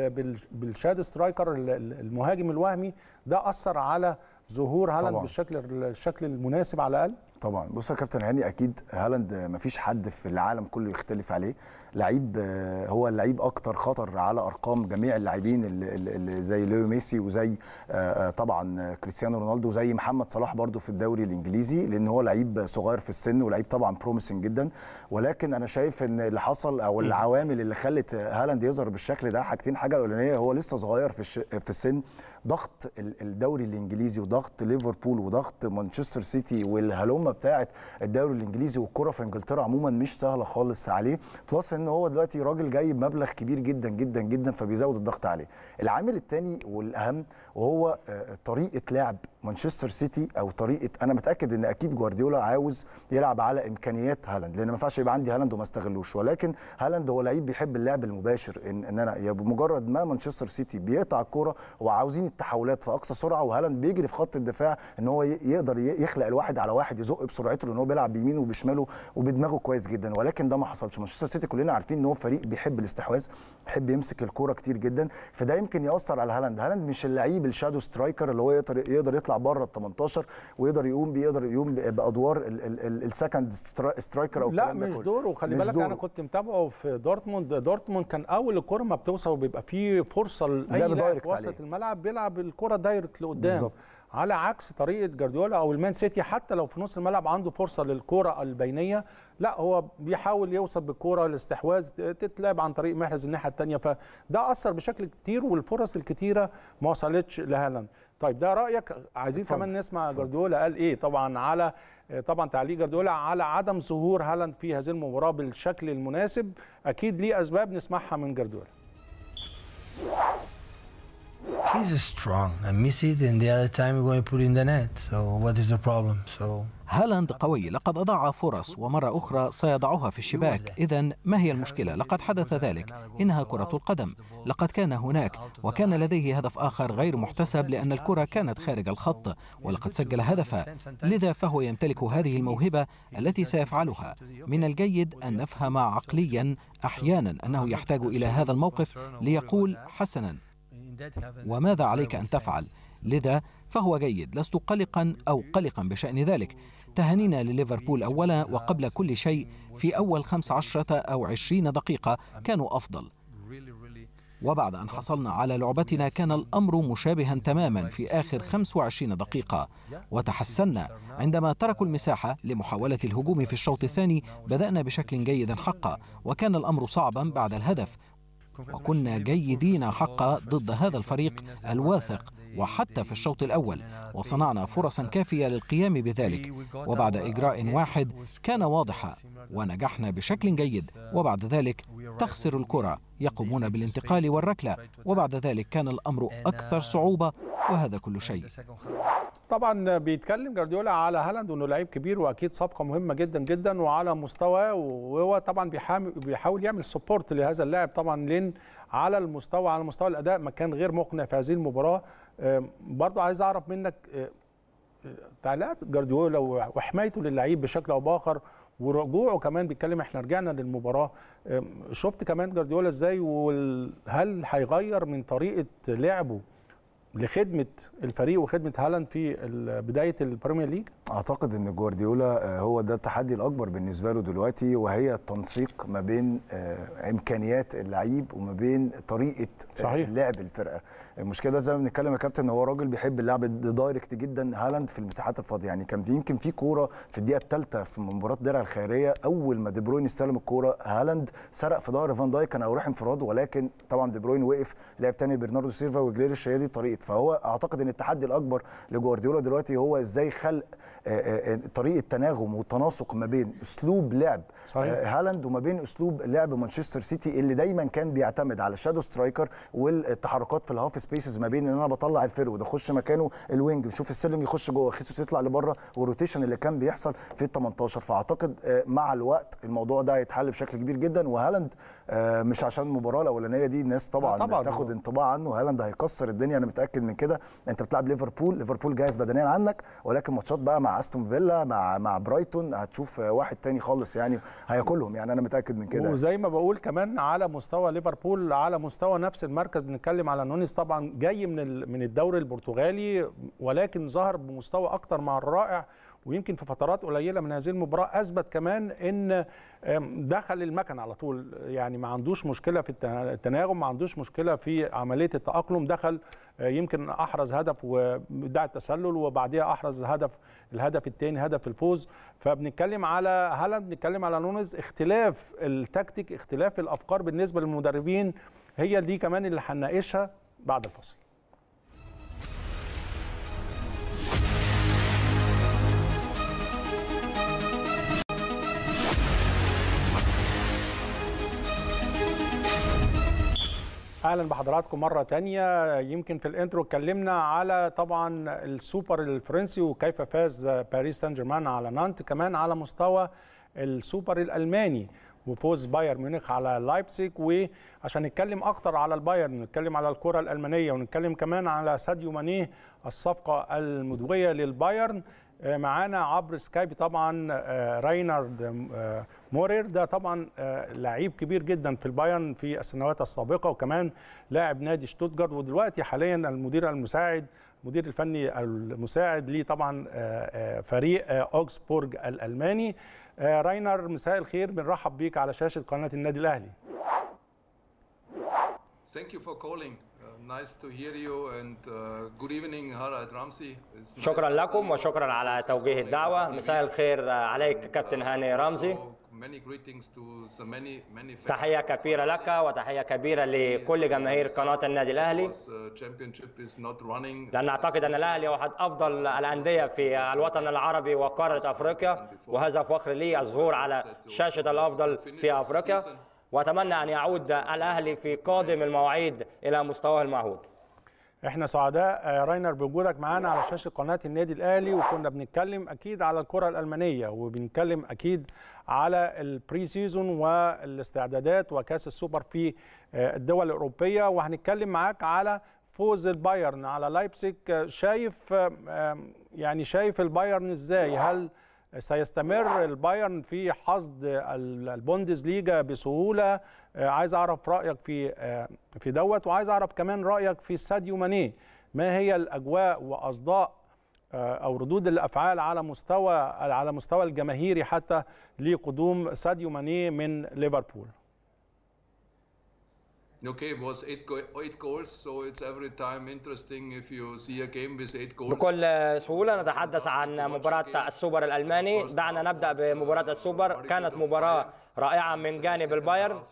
بالشاد سترايكر المهاجم الوهمي ده اثر على ظهور هالاند بالشكل الشكل المناسب على الاقل طبعا بص يا كابتن هاني اكيد هالاند مفيش حد في العالم كله يختلف عليه لعيب آه، هو اللعيب اكتر خطر على ارقام جميع اللاعبين اللي زي ليو ميسي وزي آه، آه، طبعا كريستيانو رونالدو وزي محمد صلاح برده في الدوري الانجليزي لان هو لعيب صغير في السن ولعيب طبعا بروميسنج جدا ولكن انا شايف ان اللي حصل او العوامل اللي خلت هالاند يظهر بالشكل ده حاجتين حاجه الاولانيه هو لسه صغير في في السن ضغط الدوري الانجليزي وضغط ليفربول وضغط مانشستر سيتي والهلومه بتاعه الدوري الانجليزي والكره في انجلترا عموما مش سهله خالص عليه بلس ان هو دلوقتي راجل جايب مبلغ كبير جدا جدا جدا فبيزود الضغط عليه العامل الثاني والاهم وهو آه، طريقه لعب مانشستر سيتي او طريقه انا متاكد ان اكيد جوارديولا عاوز يلعب على امكانيات هالاند لان ما ينفعش يبقى عندي هالاند وما استغلوش ولكن هالاند هو لعيب بيحب اللعب المباشر ان, إن انا بمجرد ما مانشستر سيتي بيقطع الكوره وعاوزين التحولات في اقصى سرعه وهالاند بيجري في خط الدفاع ان هو يقدر يخلق الواحد على واحد يزق بسرعته لان هو بيلعب بيمينه وبشماله وبدماغه كويس جدا ولكن ده ما حصلش مانشستر سيتي كلنا عارفين ان هو فريق بيحب الاستحواذ بيحب يمسك الكوره كتير جدا فده يمكن ياثر على هالاند هالاند مش اللعيب بالشادو سترايكر اللي هو يقدر يقدر يطلع بره ال 18 ويقدر يقوم بيقدر يقوم بادوار السكند سترايكر او لا مش دوره خلي بالك انا كنت متابعه في دورتموند دورتموند كان اول الكره ما بتوصل وبيبقى فيه فرصه لاي لاعب وسط الملعب بيلعب الكره دايركت لقدام بالزبط. على عكس طريقه جارديولا او المان سيتي حتى لو في نص الملعب عنده فرصه للكوره البينيه لا هو بيحاول يوصل بالكوره الاستحواذ تتلعب عن طريق محرز الناحيه الثانيه فده اثر بشكل كتير والفرص الكتيره ما وصلتش لهالاند طيب ده رايك عايزين كمان نسمع جارديولا قال ايه طبعا على طبعا تعليق جارديولا على عدم ظهور هالاند في هذه المباراه بالشكل المناسب اكيد ليه اسباب نسمعها من جارديولا He's strong. I miss it, and the other time we're going to put in the net. So what is the problem? So. هالاند قوي لقد أضاع فرص ومرة أخرى سيضعها في الشباك إذا ما هي المشكلة؟ لقد حدث ذلك إنها كرة القدم لقد كان هناك وكان لديه هدف آخر غير محتسب لأن الكرة كانت خارج الخط ولقد سجل هدفا لذا فهو يمتلك هذه الموهبة التي سيفعلها من الجيد أن نفهم عقليا أحيانا أنه يحتاج إلى هذا الموقف ليقول حسنا وماذا عليك أن تفعل؟ لذا فهو جيد لست قلقا أو قلقا بشأن ذلك تهانينا لليفربول أولا وقبل كل شيء في أول خمس عشرة أو عشرين دقيقة كانوا أفضل وبعد أن حصلنا على لعبتنا كان الأمر مشابها تماما في آخر 25 دقيقة وتحسنا عندما تركوا المساحة لمحاولة الهجوم في الشوط الثاني بدأنا بشكل جيد حقا وكان الأمر صعبا بعد الهدف وكنا جيدين حقا ضد هذا الفريق الواثق وحتى في الشوط الأول وصنعنا فرصا كافية للقيام بذلك وبعد إجراء واحد كان واضحا ونجحنا بشكل جيد وبعد ذلك تخسر الكرة يقومون بالانتقال والركلة وبعد ذلك كان الأمر أكثر صعوبة وهذا كل شيء طبعا بيتكلم جارديولا على هالاند انه لعيب كبير واكيد صفقه مهمه جدا جدا وعلى مستواه وهو طبعا بيحاول يعمل سبورت لهذا اللاعب طبعا لين على المستوى على مستوى الاداء ما كان غير مقنع في هذه المباراه برضه عايز اعرف منك آه، آه، تعليقات جارديولا وحمايته للعيب بشكل او باخر ورجوعه كمان بيتكلم احنا رجعنا للمباراه شفت كمان جارديولا ازاي وهل هيغير من طريقه لعبه لخدمه الفريق وخدمه هالاند في بدايه البريمير ليج؟ اعتقد ان جوارديولا آه، هو ده التحدي الاكبر بالنسبه له دلوقتي وهي التنسيق ما بين امكانيات اللعيب وما بين طريقه صحيح. لعب الفرقه، المشكله زي ما بنتكلم يا كابتن هو راجل بيحب اللعب دايركت جدا هالاند في المساحات الفاضيه يعني كان يمكن في كوره في الدقيقه الثالثه في مباراه درع الخيريه اول ما دي بروين استلم الكوره هالاند سرق في ظهر فان دايك كان رايح انفراد ولكن طبعا دي بروين وقف لعب تاني برناردو سيلفا وجلير دي طريقه فهو اعتقد ان التحدي الاكبر لجوارديولا دلوقتي هو ازاي خلق آه، آه، آه، طريقه تناغم وتناسق ما بين اسلوب لعب صحيح. آه، هالاند وما بين اسلوب لعب مانشستر سيتي اللي دايما كان بيعتمد على الشادو سترايكر والتحركات في الهاف سبيسز ما بين ان انا بطلع الفرود اخش مكانه الوينج نشوف السلم يخش جوه خيسوس يطلع لبره والروتيشن اللي كان بيحصل في ال 18 فاعتقد آه، مع الوقت الموضوع ده هيتحل بشكل كبير جدا وهالاند آه، مش عشان المباراه الاولانيه دي الناس طبعا, طبعًا تاخد انطباع عنه هالاند هيكسر الدنيا انا متاكد من كده انت بتلعب ليفربول ليفربول جاهز بدنيا عنك ولكن ماتشات بقى مع استون فيلا مع مع برايتون هتشوف واحد تاني خالص يعني هياكلهم يعني انا متاكد من كده وزي ما بقول كمان على مستوى ليفربول على مستوى نفس المركز بنتكلم على نونيز طبعا جاي من من الدوري البرتغالي ولكن ظهر بمستوى اكتر مع الرائع ويمكن في فترات قليله من هذه المباراه اثبت كمان ان دخل المكن على طول يعني ما عندوش مشكله في التناغم ما عندوش مشكله في عمليه التاقلم دخل آه، يمكن احرز هدف وبدع التسلل وبعديها احرز هدف الهدف الثاني هدف الفوز فبنتكلم على هالاند بنتكلم على نونز اختلاف التكتيك اختلاف الافكار بالنسبه للمدربين هي دي كمان اللي هنناقشها بعد الفاصل اهلا بحضراتكم مره تانية يمكن في الانترو اتكلمنا على طبعا السوبر الفرنسي وكيف فاز باريس سان جيرمان على نانت كمان على مستوى السوبر الالماني وفوز بايرن ميونخ على لايبسيك وعشان نتكلم اكتر على البايرن نتكلم على الكره الالمانيه ونتكلم كمان على ساديو مانيه الصفقه المدويه للبايرن آه، معانا عبر سكايب طبعا آه، راينارد آه، مورير ده طبعا لعيب كبير جدا في البايرن في السنوات السابقه وكمان لاعب نادي شتوتجارت ودلوقتي حاليا المدير المساعد المدير الفني المساعد ليه طبعا فريق اوكسبورج الالماني راينر مساء الخير بنرحب بيك على شاشه قناه النادي الاهلي Thank you for calling. Uh, nice to hear you and uh, good evening Harald Ramsey. شكرا لكم وشكرا على توجيه الدعوة مساء الخير عليك كابتن هاني رمزي تحية كبيرة لك وتحية كبيرة لكل جماهير قناة النادي الأهلي uh, لأن أعتقد أن الأهلي أحد أفضل الأندية في الوطن العربي وقارة أفريقيا وهذا فخر لي الظهور على شاشة الأفضل في أفريقيا واتمنى ان يعود الاهلي في قادم المواعيد الى مستواه المعهود احنا سعداء يا آه، راينر بوجودك معانا على شاشه قناه النادي الاهلي وكنا بنتكلم اكيد على الكره الالمانيه وبنتكلم اكيد على البري سيزون والاستعدادات وكاس السوبر في آه، الدول الاوروبيه وهنتكلم معاك على فوز البايرن على لايبسك آه، شايف يعني شايف البايرن ازاي هل سيستمر البايرن في حصد البوندز ليجا بسهوله آه، عايز اعرف رايك في آه، في دوت وعايز اعرف كمان رايك في ساديو ماني ما هي الاجواء واصداء آه، او ردود الافعال على مستوى على مستوى الجماهيري حتى لقدوم ساديو ماني من ليفربول Okay, it was eight, go eight goals, so it's every time interesting if you see a game with eight goals. بكل آه، سهولة نتحدث عن مباراة السوبر الألماني، دعنا نبدأ بمباراة uh, السوبر، كانت مباراة رائعة من جانب البايرن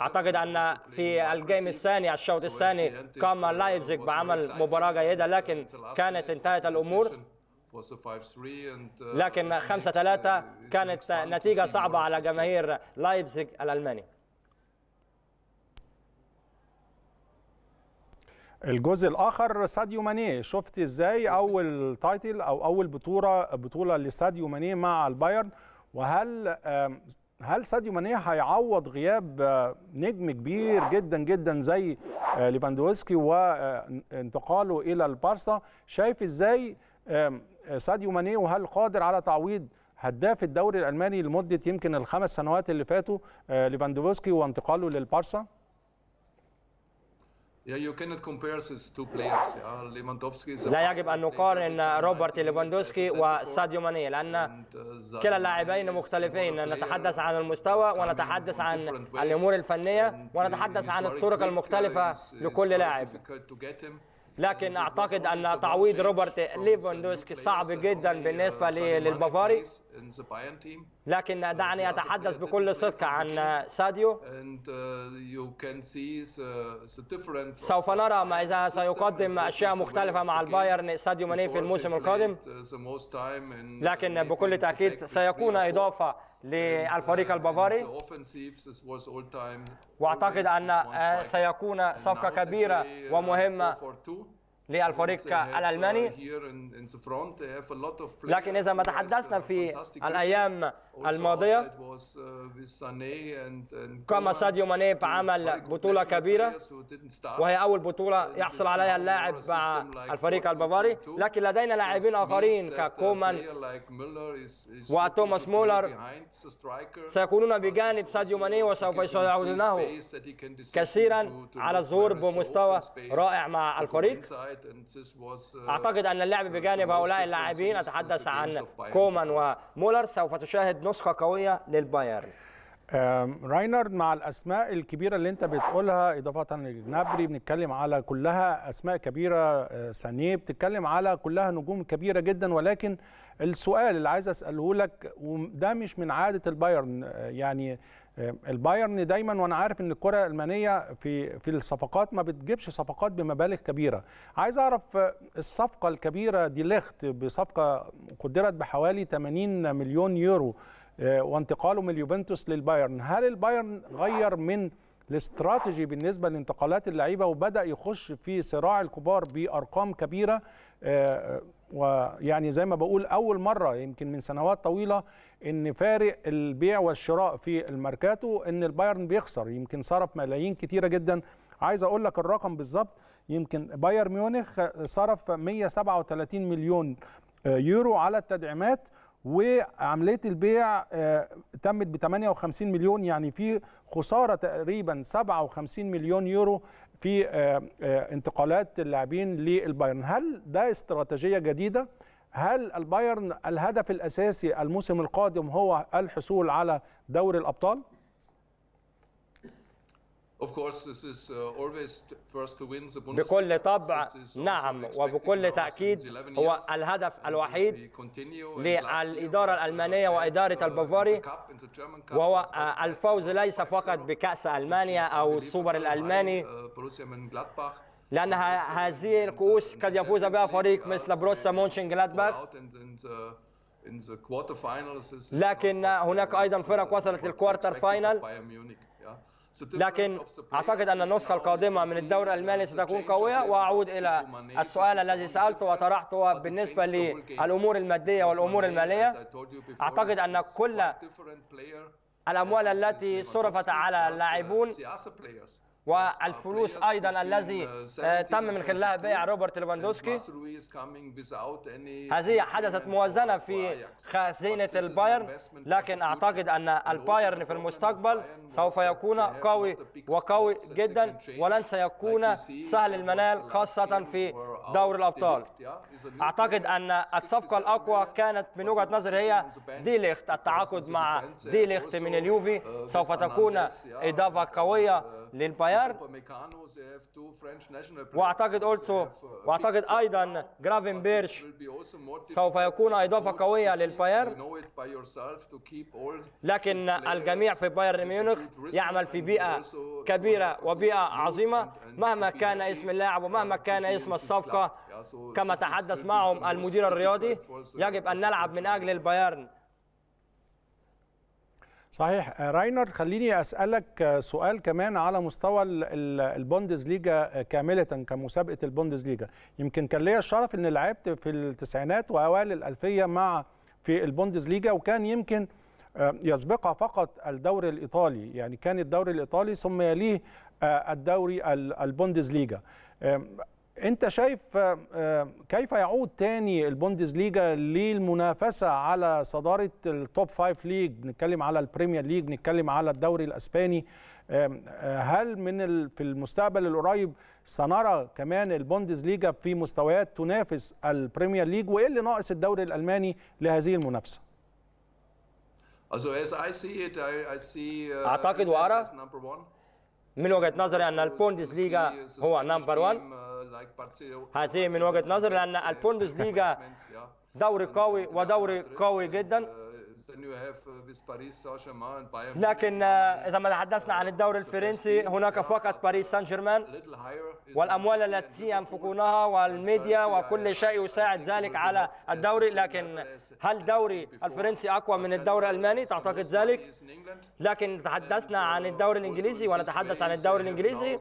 أعتقد أن في الجيم الثاني الشوط الثاني قام لايبزيج بعمل مباراة جيدة لكن كانت انتهت الأمور uh, لكن 5 3 uh, كانت نتيجة صعبة على جماهير لايبزيج الألماني الجزء الاخر ساديو ماني شفت ازاي اول تايتل او اول بطوله بطوله لساديو ماني مع البايرن وهل هل ساديو ماني هيعوض غياب آه، نجم كبير جدا جدا زي آه، ليفاندوسكي وانتقاله آه، الى البارسا شايف ازاي ساديو ماني وهل قادر على تعويض هداف الدوري الالماني لمده يمكن الخمس سنوات اللي فاتوا ليفاندوفسكي وانتقاله للبارسا لا يجب أن نقارن روبرت ليفاندوسكي وساديو ماني لأن uh, كلا اللاعبين مختلفين نتحدث عن المستوى ونتحدث عن الأمور الفنية ونتحدث عن الطرق المختلفة لكل لاعب. لكن اعتقد ان تعويض روبرت ليفاندوسكي صعب جدا بالنسبه للبافاري لكن دعني اتحدث بكل صدق عن ساديو uh, uh, سوف نرى ما اذا سيقدم اشياء مختلفه مع البايرن ساديو ماني في الموسم القادم uh, لكن بكل تاكيد سيكون اضافه للفريق uh, البافاري واعتقد ان آه، سيكون صفقه كبيره ومهمه uh, للفريق uh, الالماني لكن اذا ما تحدثنا في الايام الماضيه uh, كما ساديو ماني عمل بطوله كبيره وهي اول بطوله يحصل عليها اللاعب مع الفريق البافاري لكن لدينا لاعبين اخرين uh, ككومان وتوماس مولر سيكونون بجانب ساديو ماني وسوف يساعدونه كثيرا على الظهور بمستوى رائع مع الفريق Uh, اعتقد ان اللعب بجانب هؤلاء اللاعبين اتحدث عن كومان ومولر سوف تشاهد نسخه قويه للبايرن راينر مع الاسماء الكبيره اللي انت بتقولها اضافه لجنابري بنتكلم على كلها اسماء كبيره أه، سانيه بتتكلم على كلها نجوم كبيره جدا ولكن السؤال اللي عايز اساله لك وده مش من عاده البايرن أه، يعني آه، البايرن دايما وانا عارف ان الكره الالمانيه في في الصفقات ما بتجيبش صفقات بمبالغ كبيره عايز اعرف آه، الصفقه الكبيره دي ليخت بصفقه قدرت بحوالي 80 مليون يورو آه، وانتقاله من اليوفنتوس للبايرن هل البايرن غير من الاستراتيجي بالنسبه لانتقالات اللعيبه وبدا يخش في صراع الكبار بارقام كبيره ويعني زي ما بقول اول مره يمكن من سنوات طويله ان فارق البيع والشراء في الماركاتو ان البايرن بيخسر يمكن صرف ملايين كتيره جدا عايز اقول لك الرقم بالظبط يمكن باير ميونخ صرف 137 مليون يورو على التدعيمات وعمليه البيع آه، تمت ب 58 مليون يعني في خساره تقريبا 57 مليون يورو في آه، آه، انتقالات اللاعبين للبايرن هل ده استراتيجيه جديده هل البايرن الهدف الاساسي الموسم القادم هو الحصول على دوري الابطال Uh, بكل طبع نعم وبكل تأكيد هو الهدف الوحيد للإدارة الألمانية وإدارة uh, البافاري وهو الفوز ليس فقط بكأس ألمانيا أو السوبر uh, الألماني لأن هذه الكؤوس قد يفوز بها فريق مثل بروسيا مونشن جلادباخ لكن هناك أيضا فرق وصلت للكوارتر فاينل لكن اعتقد ان النسخه القادمه من الدوري الالماني ستكون قويه واعود الى السؤال الذي سالته وطرحته بالنسبه للامور الماديه والامور الماليه اعتقد ان كل الاموال التي صرفت على اللاعبون والفلوس ايضا الذي آه، تم من خلالها بيع روبرت ليفاندوسكي هذه حدثت موازنه في خزينه البايرن لكن اعتقد ان البايرن في المستقبل سوف يكون قوي وقوي جدا ولن سيكون سهل المنال خاصه في دوري الابطال اعتقد ان الصفقه الاقوى كانت من وجهه نظري هي دي ليخت التعاقد مع دي ليخت من اليوفي سوف تكون اضافه قويه للبايرن دولار واعتقد اولسو واعتقد ايضا جرافن بيرش سوف يكون اضافه قويه للباير لكن الجميع في بايرن ميونخ يعمل في بيئه كبيره وبيئه عظيمه مهما كان اسم اللاعب ومهما كان اسم الصفقه كما تحدث معهم المدير الرياضي يجب ان نلعب من اجل البايرن صحيح آه، راينر خليني اسالك آه، سؤال كمان على مستوى البوندز ليجا آه، كامله كمسابقه البوندز ليجا يمكن كان ليا الشرف ان لعبت في التسعينات واوائل الالفيه مع في البوندز ليجا وكان يمكن يسبقها فقط الدوري الايطالي يعني كان الدوري الايطالي ثم يليه الدوري البوندز ليجا انت شايف آه، كيف يعود تاني ليجا للمنافسه على صداره التوب فايف ليج بنتكلم على البريمير ليج بنتكلم على الدوري الاسباني آه، هل من في المستقبل القريب سنرى كمان ليجا في مستويات تنافس البريمير ليج وايه اللي ناقص الدوري الالماني لهذه المنافسه uh, اعتقد وارى من وجهه نظري ان ليغا هو نمبر 1 هذه من وجهه نظري لان ليغا دوري قوي ودوري قوي جدا Uh, لكن آه، إذا ما تحدثنا عن الدوري الفرنسي هناك فقط باريس سان جيرمان والأموال التي ينفقونها والميديا وكل uh, شيء يساعد ذلك على الدوري لكن هل الدوري الفرنسي أقوى من الدوري الألماني تعتقد ذلك؟ لكن تحدثنا عن الدوري الإنجليزي ونتحدث عن الدوري الإنجليزي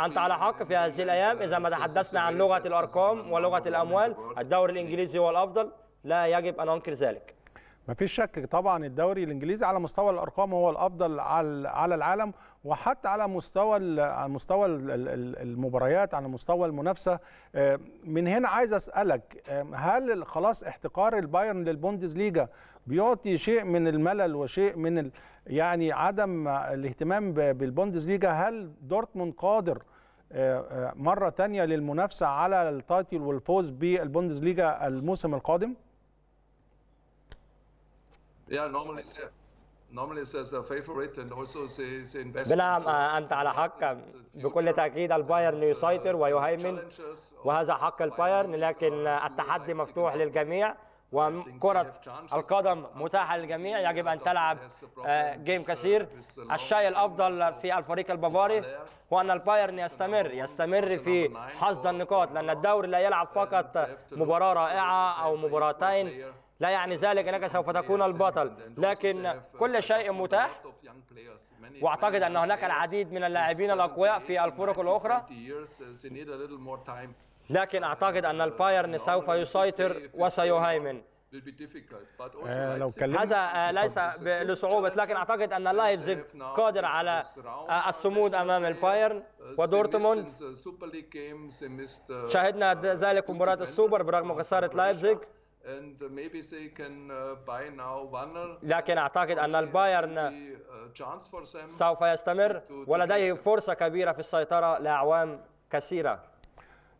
أنت على حق في هذه الأيام إذا ما تحدثنا عن لغة الأرقام ولغة الأموال الدوري الإنجليزي هو الأفضل لا يجب أن أنكر ذلك ما فيش شك طبعا الدوري الانجليزي على مستوى الارقام هو الافضل على العالم وحتى على مستوى على مستوى المباريات على مستوى المنافسه آه، من هنا عايز اسالك آه، هل خلاص احتقار البايرن للبوندز ليجا بيعطي شيء من الملل وشيء من ال... يعني عدم الاهتمام بالبوندز ليجا هل دورتموند قادر آه، مره ثانيه للمنافسه على التايتل والفوز بالبوندز ليجا الموسم القادم Yeah, normally sir. normally is a favorite and also is investment. بنعم آه، انت على حق بكل تاكيد البايرن uh, يسيطر ويهيمن وهذا حق البايرن لكن التحدي مفتوح للجميع وكرة القدم متاحة للجميع يجب أن تلعب جيم آه، uh, كثير الشيء الأفضل في الفريق البافاري هو أن البايرن يستمر يستمر في حصد النقاط لأن الدوري لا يلعب فقط مباراة رائعة أو مباراتين لا يعني ذلك انك سوف تكون البطل لكن كل شيء متاح واعتقد ان هناك العديد من اللاعبين الاقوياء في الفرق الاخرى لكن اعتقد ان البايرن سوف يسيطر وسيهيمن آه، لو هذا آه، ليس لصعوبة لكن أعتقد أن لايبزيج قادر على آه، الصمود أمام البايرن ودورتموند شاهدنا uh, ذلك في مباراة السوبر برغم خسارة لايبزيج and maybe they can uh, buy now one لكن أعتقد أن البايرن سوف يستمر ولديه فرصة كبيرة في السيطرة لأعوام كثيرة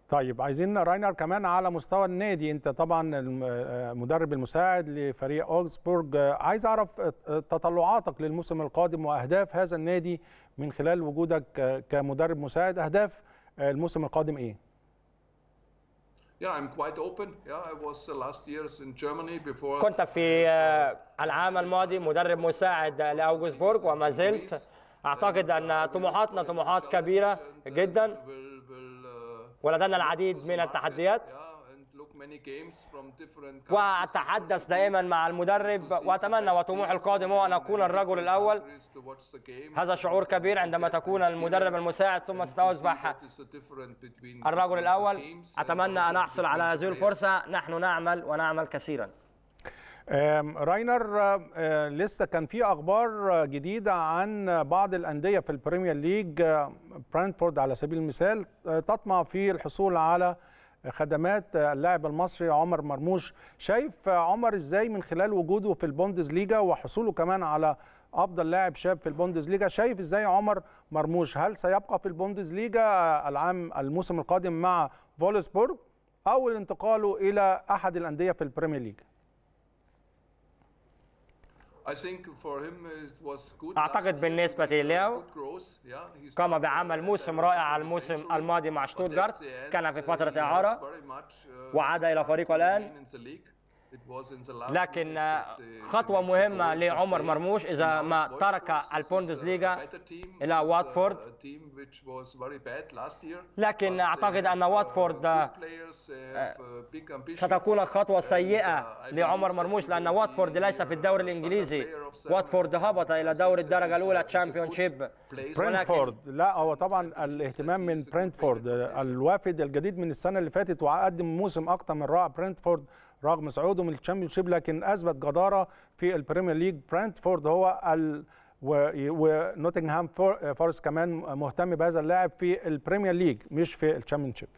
طيب عايزين راينر كمان على مستوى النادي انت طبعا المدرب المساعد لفريق اوغسبورغ آه، عايز اعرف آه، تطلعاتك للموسم القادم واهداف هذا النادي من خلال وجودك آه، كمدرب مساعد اهداف الموسم القادم ايه Yeah, I'm quite open. Yeah, I was last years in Germany before. كنت في آه، العام الماضي مدرب مساعد لأوغسبورغ وما زلت أعتقد أن طموحاتنا طموحات كبيرة جدا uh, ولدينا العديد من التحديات. وأتحدث دائما مع المدرب وأتمنى وطموحي القادم هو أن أكون الرجل الأول هذا شعور كبير عندما تكون المدرب المساعد ثم ستصبح الرجل الأول أتمنى أن أحصل على هذه الفرصة نحن نعمل ونعمل كثيرا راينر لسه كان في اخبار جديده عن بعض الانديه في البريمير ليج برانتفورد على سبيل المثال أه، تطمع في الحصول على خدمات اللاعب المصري عمر مرموش شايف عمر ازاي من خلال وجوده في ليجا وحصوله كمان على افضل لاعب شاب في ليجا شايف ازاي عمر مرموش هل سيبقى في ليجا العام الموسم القادم مع فولسبورغ او انتقاله الى احد الانديه في البريمير ليج أعتقد بالنسبة له قام بعمل موسم رائع الموسم الماضي مع شتوتغارت كان في فترة إعارة uh, وعاد إلى فريقه الآن لكن uh, خطوة مهمة لعمر مرموش إذا ما ترك البوندسليغا إلى واتفورد uh, لكن uh, أعتقد أن واتفورد ستكون خطوة سيئة لعمر مرموش لأن واتفورد ليس في الدوري الإنجليزي واتفورد هبط إلى دوري الدرجة الأولى تشامبيونشيب برينتفورد لا هو طبعا الاهتمام من برينتفورد الوافد الجديد من السنة اللي فاتت وقدم موسم أكثر من رائع برينتفورد رغم صعوده الشامبيون شيب لكن اثبت جداره في البريمير ليج برانتفورد هو ال... ونوتنغهام فورست كمان مهتم بهذا اللاعب في البريمير ليج مش في التشامبيونشيب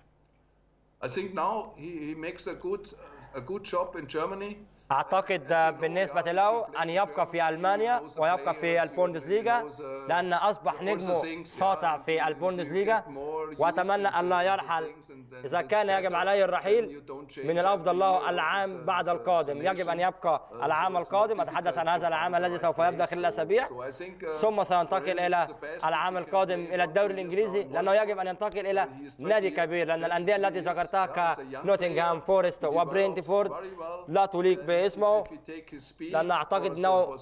I think now he, he makes a good a good job in Germany اعتقد بالنسبه له ان يبقى في المانيا ويبقى في البوندسليغا لان اصبح نجمه ساطع في البوندسليغا واتمنى ان لا يرحل اذا كان يجب عليه الرحيل من الافضل له العام بعد القادم يجب ان يبقى العام القادم اتحدث عن هذا العام الذي سوف يبدا خلال اسابيع ثم سينتقل الى العام القادم الى الدوري الانجليزي لانه يجب ان ينتقل الى نادي كبير لان الانديه التي ذكرتها كنوتنغهام فورست وبرينتفورد لا تليق ب اسمه لأن أعتقد أنه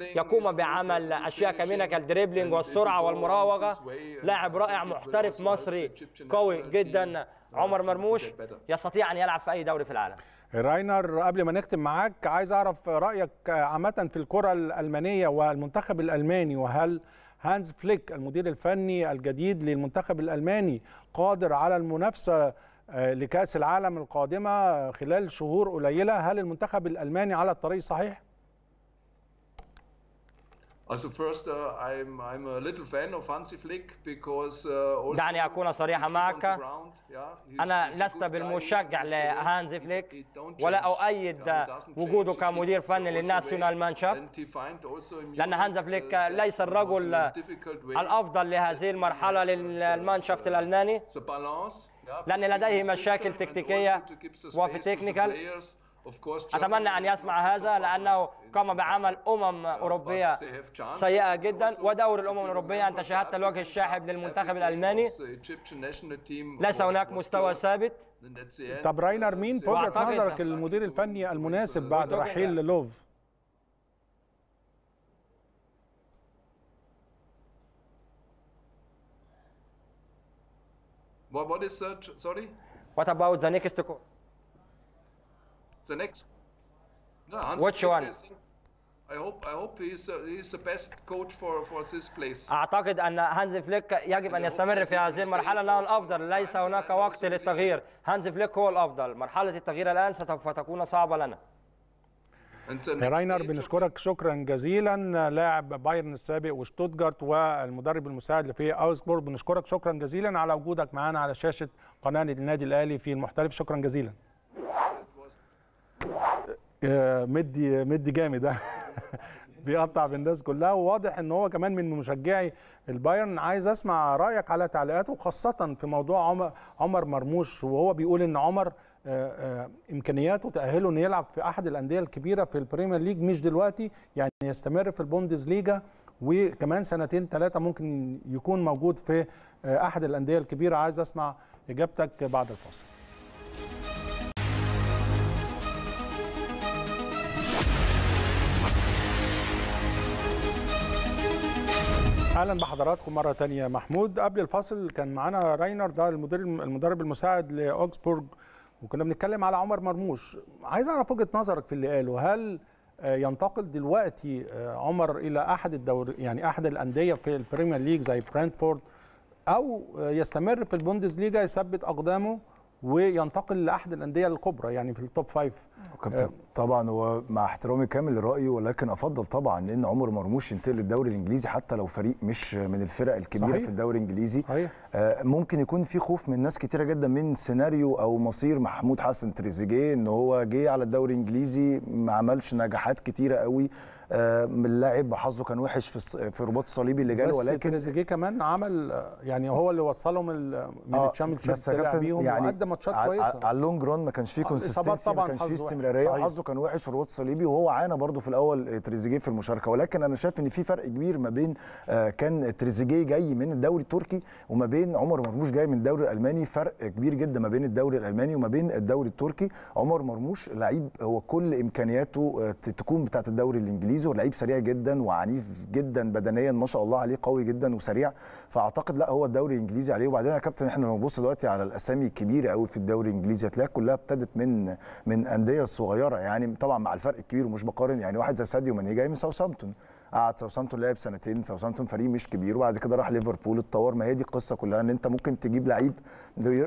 يقوم بعمل أشياء كمينة كالدريبلينج والسرعة والمراوغة لاعب رائع محترف مصري قوي جدا عمر مرموش يستطيع أن يلعب في أي دوري في العالم راينر قبل ما نختم معاك عايز أعرف رأيك عامة في الكرة الألمانية والمنتخب الألماني وهل هانز فليك المدير الفني الجديد للمنتخب الألماني قادر على المنافسة آه، لكاس العالم القادمه خلال شهور قليله هل المنتخب الالماني على الطريق الصحيح uh, uh, دعني أكون صريحا معك أنا لست بالمشجع لهانز فليك ولا أؤيد وجوده كمدير فني للناسيونال مانشافت لأن هانز فليك uh, ليس الرجل الأفضل لهذه المرحلة للمانشافت الألماني لأن لديه مشاكل تكتيكية وفي تكنيكال أتمنى أن يسمع هذا لأنه قام بعمل أمم أوروبية سيئة جدا ودور الأمم الأوروبية أنت شاهدت الوجه الشاحب للمنتخب الألماني ليس هناك مستوى ثابت طب راينر مين في وجهة نظرك المدير الفني المناسب بعد رحيل لوف What, what is search? Sorry? What about the next code? The next? No, Hans Which one? I, I hope I hope he's uh, he's the best coach for for this place. أعتقد أن هانز فليك يجب أن يستمر في هذه المرحلة لأنه الأفضل ليس هناك وقت للتغيير هانز فليك هو الأفضل مرحلة التغيير الآن ستكون صعبة لنا يا راينر بنشكرك شكرا جزيلا لاعب بايرن السابق وشتوتجارت والمدرب المساعد لفي اوسبورغ بنشكرك شكرا جزيلا على وجودك معانا على شاشه قناه النادي الاهلي في المحترف شكرا جزيلا أه، مدي مدي جامد بيقطع بالناس كلها وواضح ان هو كمان من مشجعي البايرن عايز اسمع رايك على تعليقاته خاصه في موضوع عمر مرموش وهو بيقول ان عمر آه، آه، امكانياته وتاهله انه يلعب في احد الانديه الكبيره في البريمير ليج مش دلوقتي يعني يستمر في البوندز ليجا وكمان سنتين ثلاثه ممكن يكون موجود في آه، احد الانديه الكبيره عايز اسمع اجابتك بعد الفاصل اهلا بحضراتكم مره تانية محمود قبل الفاصل كان معانا راينر ده المدير المدرب المساعد لاوكسبورغ وكنا بنتكلم على عمر مرموش عايز اعرف وجهه نظرك في اللي قاله هل آه، ينتقل دلوقتي آه، عمر الى احد الدور يعني احد الانديه في البريمير ليج زي برنتفورد او آه، يستمر في البوندس ليجا يثبت اقدامه وينتقل لاحد الانديه الكبرى يعني في التوب فايف آه. طبعا طبعا ومع احترامي كامل لرايه ولكن افضل طبعا ان عمر مرموش ينتقل للدوري الانجليزي حتى لو فريق مش من الفرق الكبيره صحيح. في الدوري الانجليزي صحيح. آه، ممكن يكون في خوف من ناس كتيره جدا من سيناريو او مصير محمود حسن تريزيجيه ان هو جه على الدوري الانجليزي ما عملش نجاحات كتيره قوي آه، من اللاعب حظه كان وحش في في رباط الصليبي اللي جاله ولكن بس تريزيجيه كمان عمل يعني هو اللي وصلهم من آه، الشامبيونشيب بس بيهم يعني وقدم ماتشات كويسه على اللونج رون ما كانش فيه كونسيستنسي آه، ما كانش فيه استمراريه حظه كان وحش في رباط الصليبي وهو عانى برده في الاول تريزيجيه في المشاركه ولكن انا شايف ان في فرق كبير ما بين كان تريزيجيه جاي من الدوري التركي وما بين عمر مرموش جاي من الدوري الالماني فرق كبير جدا ما بين الدوري الالماني وما بين الدوري التركي عمر مرموش لعيب هو كل امكانياته تكون بتاعه الدوري الانجليزي زيزو لعيب سريع جدا وعنيف جدا بدنيا ما شاء الله عليه قوي جدا وسريع فاعتقد لا هو الدوري الانجليزي عليه وبعدين يا كابتن احنا لو نبص دلوقتي على الاسامي الكبيره قوي في الدوري الانجليزي هتلاقيها كلها ابتدت من من انديه صغيره يعني طبعا مع الفرق الكبير ومش بقارن يعني واحد زي ساديو ماني جاي من ساوثامبتون قعد ساوثامبتون لعب سنتين ساوثامبتون فريق مش كبير وبعد كده راح ليفربول اتطور ما هي دي القصه كلها ان انت ممكن تجيب لعيب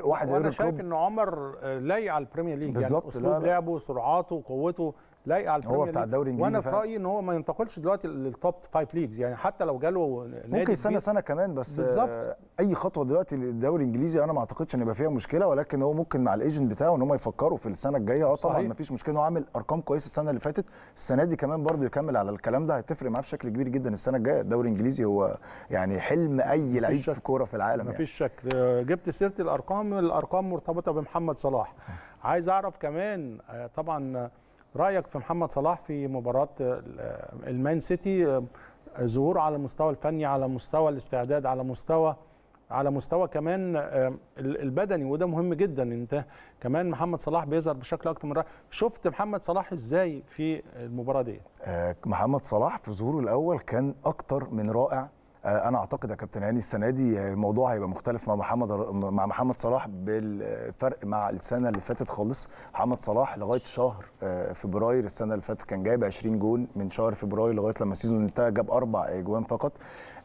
واحد زي انا شايف ان عمر لايق على البريمير ليج يعني اسلوب لعبه سرعاته وقوته لايقه على هو بتاع الدوري الانجليزي وانا في رايي ان هو ما ينتقلش دلوقتي للتوب فايف ليجز يعني حتى لو جاله نادي ممكن سنه سنه كمان بس بالظبط اي خطوه دلوقتي للدوري الانجليزي انا ما اعتقدش ان يبقى فيها مشكله ولكن هو ممكن مع الايجنت بتاعه ان هم يفكروا في السنه الجايه اه طبعا ما فيش مشكله هو عامل ارقام كويسه السنه اللي فاتت السنه دي كمان برده يكمل على الكلام ده هتفرق معاه بشكل كبير جدا السنه الجايه الدوري الانجليزي هو يعني حلم اي لعيب في كوره في العالم يعني. مفيش يعني. شك جبت سيره الارقام الارقام مرتبطه بمحمد صلاح عايز اعرف كمان آه، طبعا رايك في محمد صلاح في مباراه المان سيتي ظهوره على المستوى الفني على مستوى الاستعداد على مستوى على مستوى كمان البدني وده مهم جدا انت كمان محمد صلاح بيظهر بشكل اكتر من رأي. شفت محمد صلاح ازاي في المباراه دي آه، محمد صلاح في ظهوره الاول كان اكتر من رائع آه، انا اعتقد يا كابتن هاني السنه دي آه، الموضوع هيبقى مختلف مع محمد مع محمد صلاح بالفرق مع السنه اللي فاتت خالص محمد صلاح لغايه شهر آه، فبراير السنه اللي فاتت كان جايب 20 جون من شهر فبراير لغايه لما السيزون انتهى جاب اربع اجوان فقط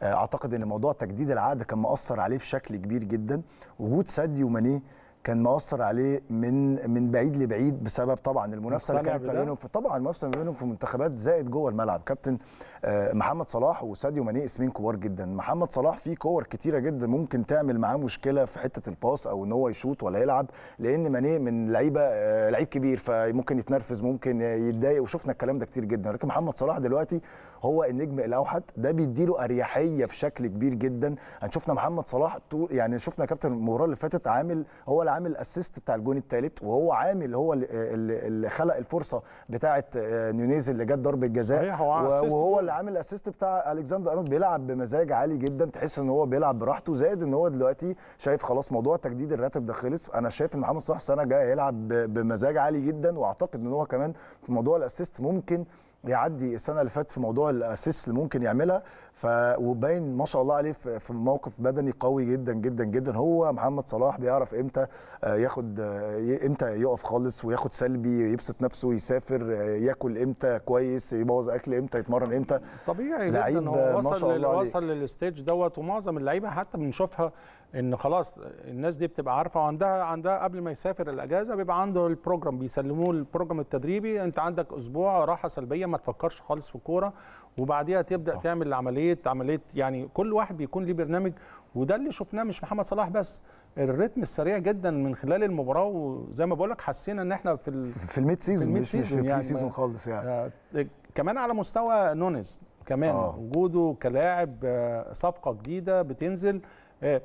اعتقد ان موضوع تجديد العقد كان مأثر عليه بشكل كبير جدا وجود ساديو وماني كان مأثر عليه من من بعيد لبعيد بسبب طبعا المنافسه اللي كانت ما بينهم طبعا المنافسه ما بينهم في المنتخبات زائد جوه الملعب كابتن آه، محمد صلاح وساديو ماني اسمين كبار جدا محمد صلاح فيه كور كتيره جدا ممكن تعمل معاه مشكله في حته الباص او ان هو يشوط ولا يلعب لان ماني من لعيبه آه، لعيب كبير فممكن يتنرفز ممكن يتضايق وشفنا الكلام ده كتير جدا لكن محمد صلاح دلوقتي هو النجم الاوحد ده بيديله اريحيه بشكل كبير جدا يعني شفنا محمد صلاح طول يعني شفنا كابتن المباراه اللي فاتت عامل هو اللي عامل اسيست بتاع الجون الثالث وهو عامل هو اللي خلق الفرصه بتاعه آه، نيونيز اللي جت ضربه جزاء وهو اللي عامل الاسيست بتاع الكسندر ارنولد بيلعب بمزاج عالي جدا تحس ان هو بيلعب براحته زائد ان هو دلوقتي شايف خلاص موضوع تجديد الراتب ده خلص انا شايف ان محمد صلاح السنه الجايه هيلعب بمزاج عالي جدا واعتقد ان هو كمان في موضوع الاسيست ممكن يعدي السنه اللي فاتت في موضوع الاسيست اللي ممكن يعملها ف وباين ما شاء الله عليه في موقف بدني قوي جدا جدا جدا هو محمد صلاح بيعرف امتى آه، ياخد آه، امتى يقف خالص وياخد سلبي يبسط نفسه يسافر آه، ياكل امتى كويس يبوظ اكل امتى يتمرن امتى طبيعي جدا هو وصل ما شاء الله وصل للستيج دوت ومعظم اللعيبه حتى بنشوفها ان خلاص الناس دي بتبقى عارفه وعندها عندها قبل ما يسافر الاجازه بيبقى عنده البروجرام بيسلموه البروجرام التدريبي انت عندك اسبوع راحه سلبيه ما تفكرش خالص في الكوره وبعديها تبدا صح. تعمل عمليه عمليه يعني كل واحد بيكون ليه برنامج وده اللي شفناه مش محمد صلاح بس الريتم السريع جدا من خلال المباراه وزي ما بقول لك حسينا ان احنا في في الميد سيزون مش في البري يعني سيزون خالص يعني آه، كمان على مستوى نونيز كمان آه. وجوده كلاعب آه، صفقه جديده بتنزل آه،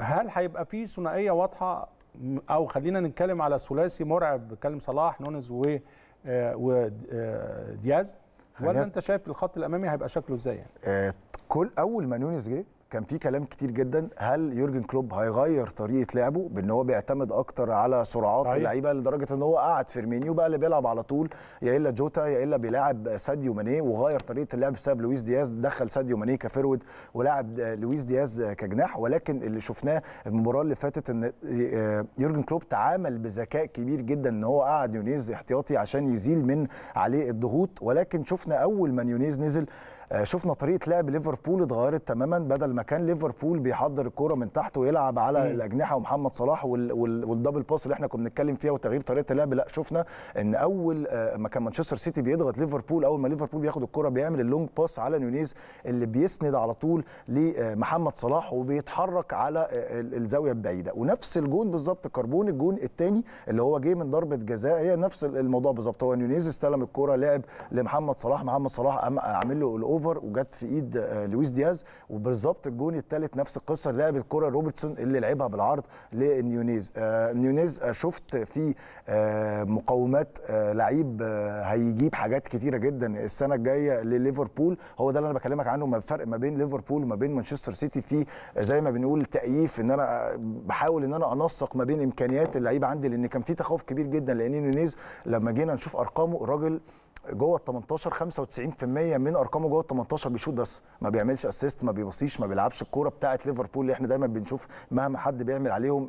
هل هيبقى في ثنائيه واضحه او خلينا نتكلم على ثلاثي مرعب كلم صلاح نونز و آه، ودياز آه، ولا انت شايف الخط الامامي هيبقى شكله ازاي يعني؟ آه، كل اول ما نونز جه كان في كلام كتير جدا هل يورجن كلوب هيغير طريقه لعبه بان هو بيعتمد اكتر على سرعات اللعيبه لدرجه ان هو قعد فيرمينيو بقى اللي بيلعب على طول يا الا جوتا يا الا بيلاعب ساديو ماني وغير طريقه اللعب بسبب لويس دياز دخل ساديو ماني كفرود ولاعب لويس دياز كجناح ولكن اللي شفناه المباراه اللي فاتت ان آه، يورجن كلوب تعامل بذكاء كبير جدا ان هو قعد يونيز احتياطي عشان يزيل من عليه الضغوط ولكن شفنا اول ما يونيز نزل آه، شفنا طريقه لعب ليفربول اتغيرت تماما بدل ما كان ليفربول بيحضر الكوره من تحت ويلعب على مم. الاجنحه ومحمد صلاح والدبل باس اللي احنا كنا بنتكلم فيها وتغيير طريقه اللعب لا شفنا ان اول آه، ما كان مانشستر سيتي بيضغط ليفربول اول ما ليفربول بياخد الكوره بيعمل اللونج باس على نونيز اللي بيسند على طول لمحمد آه، صلاح وبيتحرك على الزاويه البعيده ونفس الجون بالظبط كربون الجون الثاني اللي هو جه من ضربه جزاء هي نفس الموضوع بالظبط هو نونيز استلم الكوره لعب لمحمد صلاح محمد صلاح عامل له اوفر وجت في ايد آه، لويس دياز وبالظبط الجون الثالث نفس القصه لعب الكره روبرتسون اللي لعبها بالعرض لنيونيز آه، نيونيز آه، شفت في مقومات لعيب هيجيب حاجات كتيره جدا السنه الجايه لليفربول هو ده اللي انا بكلمك عنه ما الفرق ما بين ليفربول وما بين مانشستر سيتي في زي ما بنقول تأييف ان انا بحاول ان انا انسق ما بين امكانيات اللعيبه عندي لان كان في تخوف كبير جدا لان نيونيز لما جينا نشوف ارقامه الراجل جوه ال 18 95% من ارقامه جوه ال 18 بيشوط بس ما بيعملش اسيست ما بيبصيش ما بيلعبش الكوره بتاعه ليفربول اللي احنا دايما بنشوف مهما حد بيعمل عليهم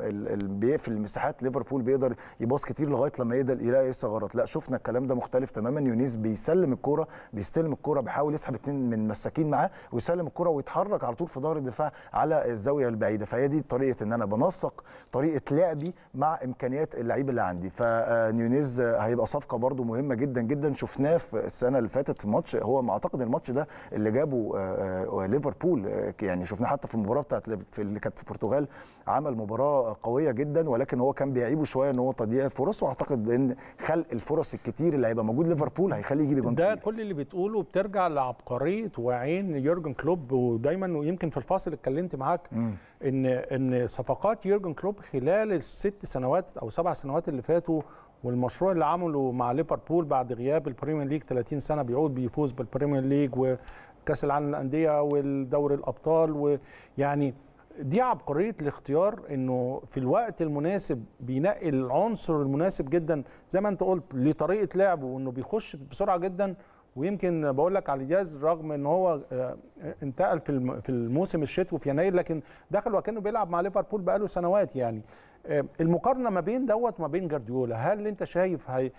بيقفل المساحات ليفربول بيقدر يباص كتير لغايه لما يقدر يلاقي ايه ثغرات لا شفنا الكلام ده مختلف تماما يونيز بيسلم الكوره بيستلم الكوره بيحاول يسحب اثنين من مساكين معاه ويسلم الكوره ويتحرك على طول في ظهر الدفاع على الزاويه البعيده فهي دي طريقه ان انا بنسق طريقه لعبي مع امكانيات اللعيب اللي عندي فنيونيز آه، هيبقى صفقه برده مهمه جدا جدا شفنا شفناه في السنه اللي فاتت في ماتش هو اعتقد الماتش ده اللي جابه آه، آه، آه، ليفربول يعني شفناه حتى في المباراه بتاعت اللي كانت في البرتغال عمل مباراه قويه جدا ولكن هو كان بيعيبه شويه ان هو تضييع الفرص واعتقد ان خلق الفرص الكتير اللي هيبقى موجود ليفربول هيخليه يجيب جون ده كل اللي بتقوله بترجع لعبقريه وعين يورجن كلوب ودايما ويمكن في الفاصل اتكلمت معاك م. ان ان صفقات يورجن كلوب خلال الست سنوات او سبع سنوات اللي فاتوا والمشروع اللي عمله مع ليفربول بعد غياب البريمير ليج 30 سنه بيعود بيفوز بالبريمير ليج وكاس العالم للانديه والدوري الابطال ويعني دي عبقريه الاختيار انه في الوقت المناسب بينقي العنصر المناسب جدا زي ما انت قلت لطريقه لعبه وانه بيخش بسرعه جدا ويمكن بقول لك على جاز رغم ان هو آه، انتقل في في الموسم الشتوي في يناير لكن دخل وكانه بيلعب مع ليفربول بقاله سنوات يعني آه، المقارنه ما بين دوت وما بين جارديولا هل انت شايف هي آه،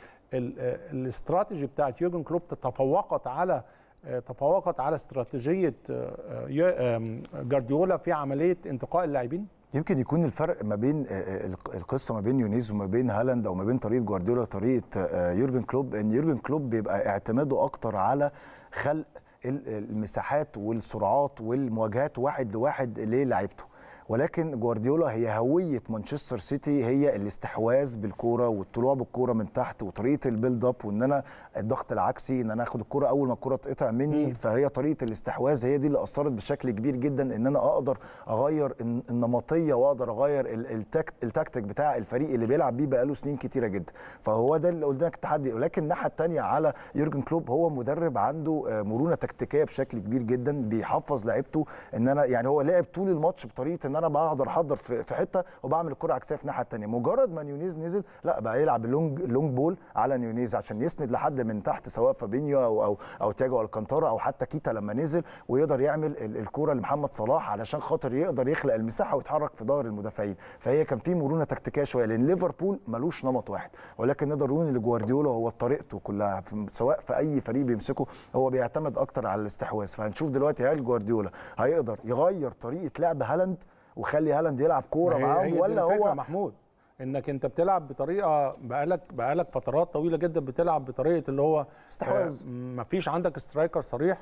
الاستراتيجي بتاعت يوجن كلوب تفوقت على تفوقت على استراتيجيه جارديولا في عمليه انتقاء اللاعبين؟ يمكن يكون الفرق ما بين آه، آه، القصه ما بين يونيز وما بين هالاند او ما بين طريقه جوارديولا طريقه آه، يورجن كلوب ان يورجن كلوب بيبقى اعتماده اكتر على خلق المساحات والسرعات والمواجهات واحد لواحد للاعيبته ولكن جوارديولا هي هويه مانشستر سيتي هي الاستحواذ بالكوره والطلوع بالكوره من تحت وطريقه البيلد اب وان انا الضغط العكسي ان انا اخد الكوره اول ما الكوره تقطع مني م. فهي طريقه الاستحواذ هي دي اللي اثرت بشكل كبير جدا ان انا اقدر اغير النمطيه واقدر اغير التكتيك بتاع الفريق اللي بيلعب بيه بقاله سنين كتيره جدا فهو ده اللي قلنا لك التحدي ولكن الناحيه الثانيه على يورجن كلوب هو مدرب عنده آه، مرونه تكتيكيه بشكل كبير جدا بيحفظ لعيبته ان انا يعني هو لعب طول الماتش بطريقه ان انا بقدر احضر في حته وبعمل الكره عكسيه في الناحيه الثانيه مجرد ما نيونيز نزل لا بقى يلعب اللونج لونج بول على نيونيز عشان يسند لحد من تحت سواء فابينيو او او او تياجو الكانتارا او حتى كيتا لما نزل ويقدر يعمل الكوره لمحمد صلاح علشان خاطر يقدر يخلق المساحه ويتحرك في ظهر المدافعين فهي كان في مرونه تكتيكيه شويه لان ليفربول ملوش نمط واحد ولكن نقدر نقول ان جوارديولا هو طريقته كلها سواء في اي فريق بيمسكه هو بيعتمد اكتر على الاستحواذ فهنشوف دلوقتي هل جوارديولا هيقدر يغير طريقه لعب هالاند وخلي هالاند يلعب كوره معاهم ولا هو محمود انك انت بتلعب بطريقه بقالك بقالك فترات طويله جدا بتلعب بطريقه اللي هو استحواذ آه، مفيش عندك سترايكر صريح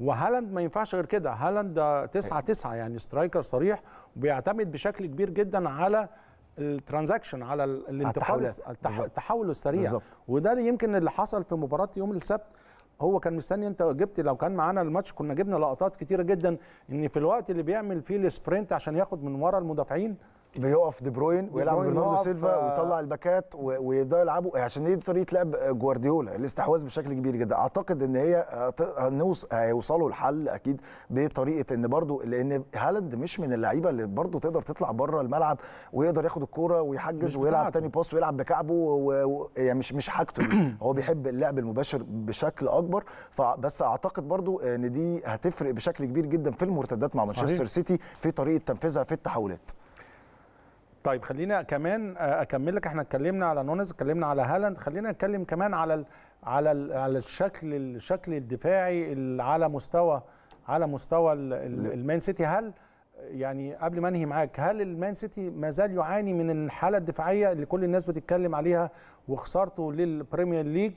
وهالاند ما ينفعش غير كده هالاند 9 9 يعني سترايكر صريح وبيعتمد بشكل كبير جدا على الترانزاكشن على الانتقال التحول السريع بالزبط. وده يمكن اللي حصل في مباراه يوم السبت هو كان مستني انت جبت لو كان معانا الماتش كنا جبنا لقطات كتيره جدا ان في الوقت اللي بيعمل فيه السبرنت عشان ياخد من ورا المدافعين بيقف دي بروين ويلعب برناردو سيلفا ويطلع الباكات ويبداوا يلعبوا عشان دي طريقه لعب جوارديولا الاستحواذ بشكل كبير جدا اعتقد ان هي هيوصلوا الحل اكيد بطريقه ان برضو لان هالاند مش من اللعيبه اللي برضو تقدر تطلع بره الملعب ويقدر ياخد الكوره ويحجز ويلعب تاني باس ويلعب بكعبه و... يعني مش مش حاجته دي هو بيحب اللعب المباشر بشكل اكبر فبس اعتقد برضو ان دي هتفرق بشكل كبير جدا في المرتدات مع مانشستر سيتي في طريقه تنفيذها في التحولات طيب خلينا كمان آه، اكمل لك احنا اتكلمنا على نونز اتكلمنا على هالاند خلينا نتكلم كمان على الـ على الـ على الشكل الشكل الدفاعي على مستوى على مستوى المان سيتي هل يعني قبل ما انهي معاك هل المان سيتي ما زال يعاني من الحاله الدفاعيه اللي كل الناس بتتكلم عليها وخسارته للبريمير ليج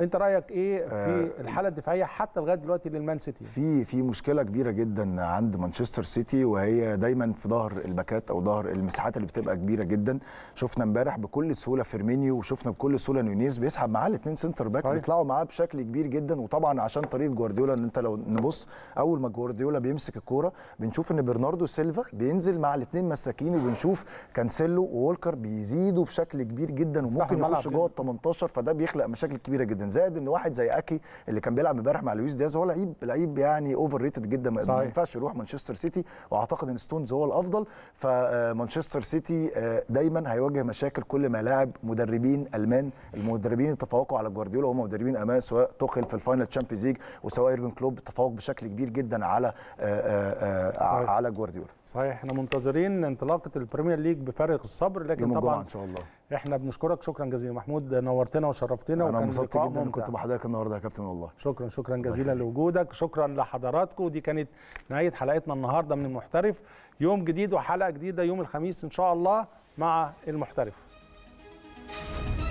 انت رايك ايه في آه، الحاله الدفاعيه حتى لغايه دلوقتي للمان سيتي في في مشكله كبيره جدا عند مانشستر سيتي وهي دايما في ظهر الباكات او ظهر المساحات اللي بتبقى كبيره جدا شفنا امبارح بكل سهوله فيرمينيو وشفنا بكل سهوله نونيز بيسحب معاه الاثنين سنتر باك طيب. بيطلعوا معاه بشكل كبير جدا وطبعا عشان طريقه جوارديولا ان انت لو نبص اول ما جوارديولا بيمسك الكوره بنشوف ان برناردو سيلفا بينزل مع الاثنين مساكين وبنشوف كانسيلو وولكر بيزيدوا بشكل كبير جدا وممكن يخش جوه يعني. ال 18 فده بيخلق مشاكل كبيره جدا جدا زائد ان واحد زي اكي اللي كان بيلعب امبارح مع لويس دياز هو لعيب لعيب يعني اوفر ريتد جدا ما ينفعش يروح مانشستر سيتي واعتقد ان ستونز هو الافضل فمانشستر آه، سيتي آه، دايما هيواجه مشاكل كل ما لاعب مدربين المان المدربين تفوقوا على جوارديولا وهم مدربين امان سواء تخل في الفاينل تشامبيونز ليج وسواء ايرجن كلوب تفوق بشكل كبير جدا على آه، على جوارديولا صحيح احنا منتظرين انطلاقه البريمير ليج بفارغ الصبر لكن طبعا ان شاء الله احنا بنشكرك شكرا جزيلا محمود نورتنا وشرفتنا وكان انبسطت جدا ممكن كنت بحضرتك النهارده يا كابتن والله شكرا شكرا جزيلا لوجودك شكرا لحضراتكم دي كانت نهايه حلقتنا النهارده من المحترف يوم جديد وحلقه جديده يوم الخميس ان شاء الله مع المحترف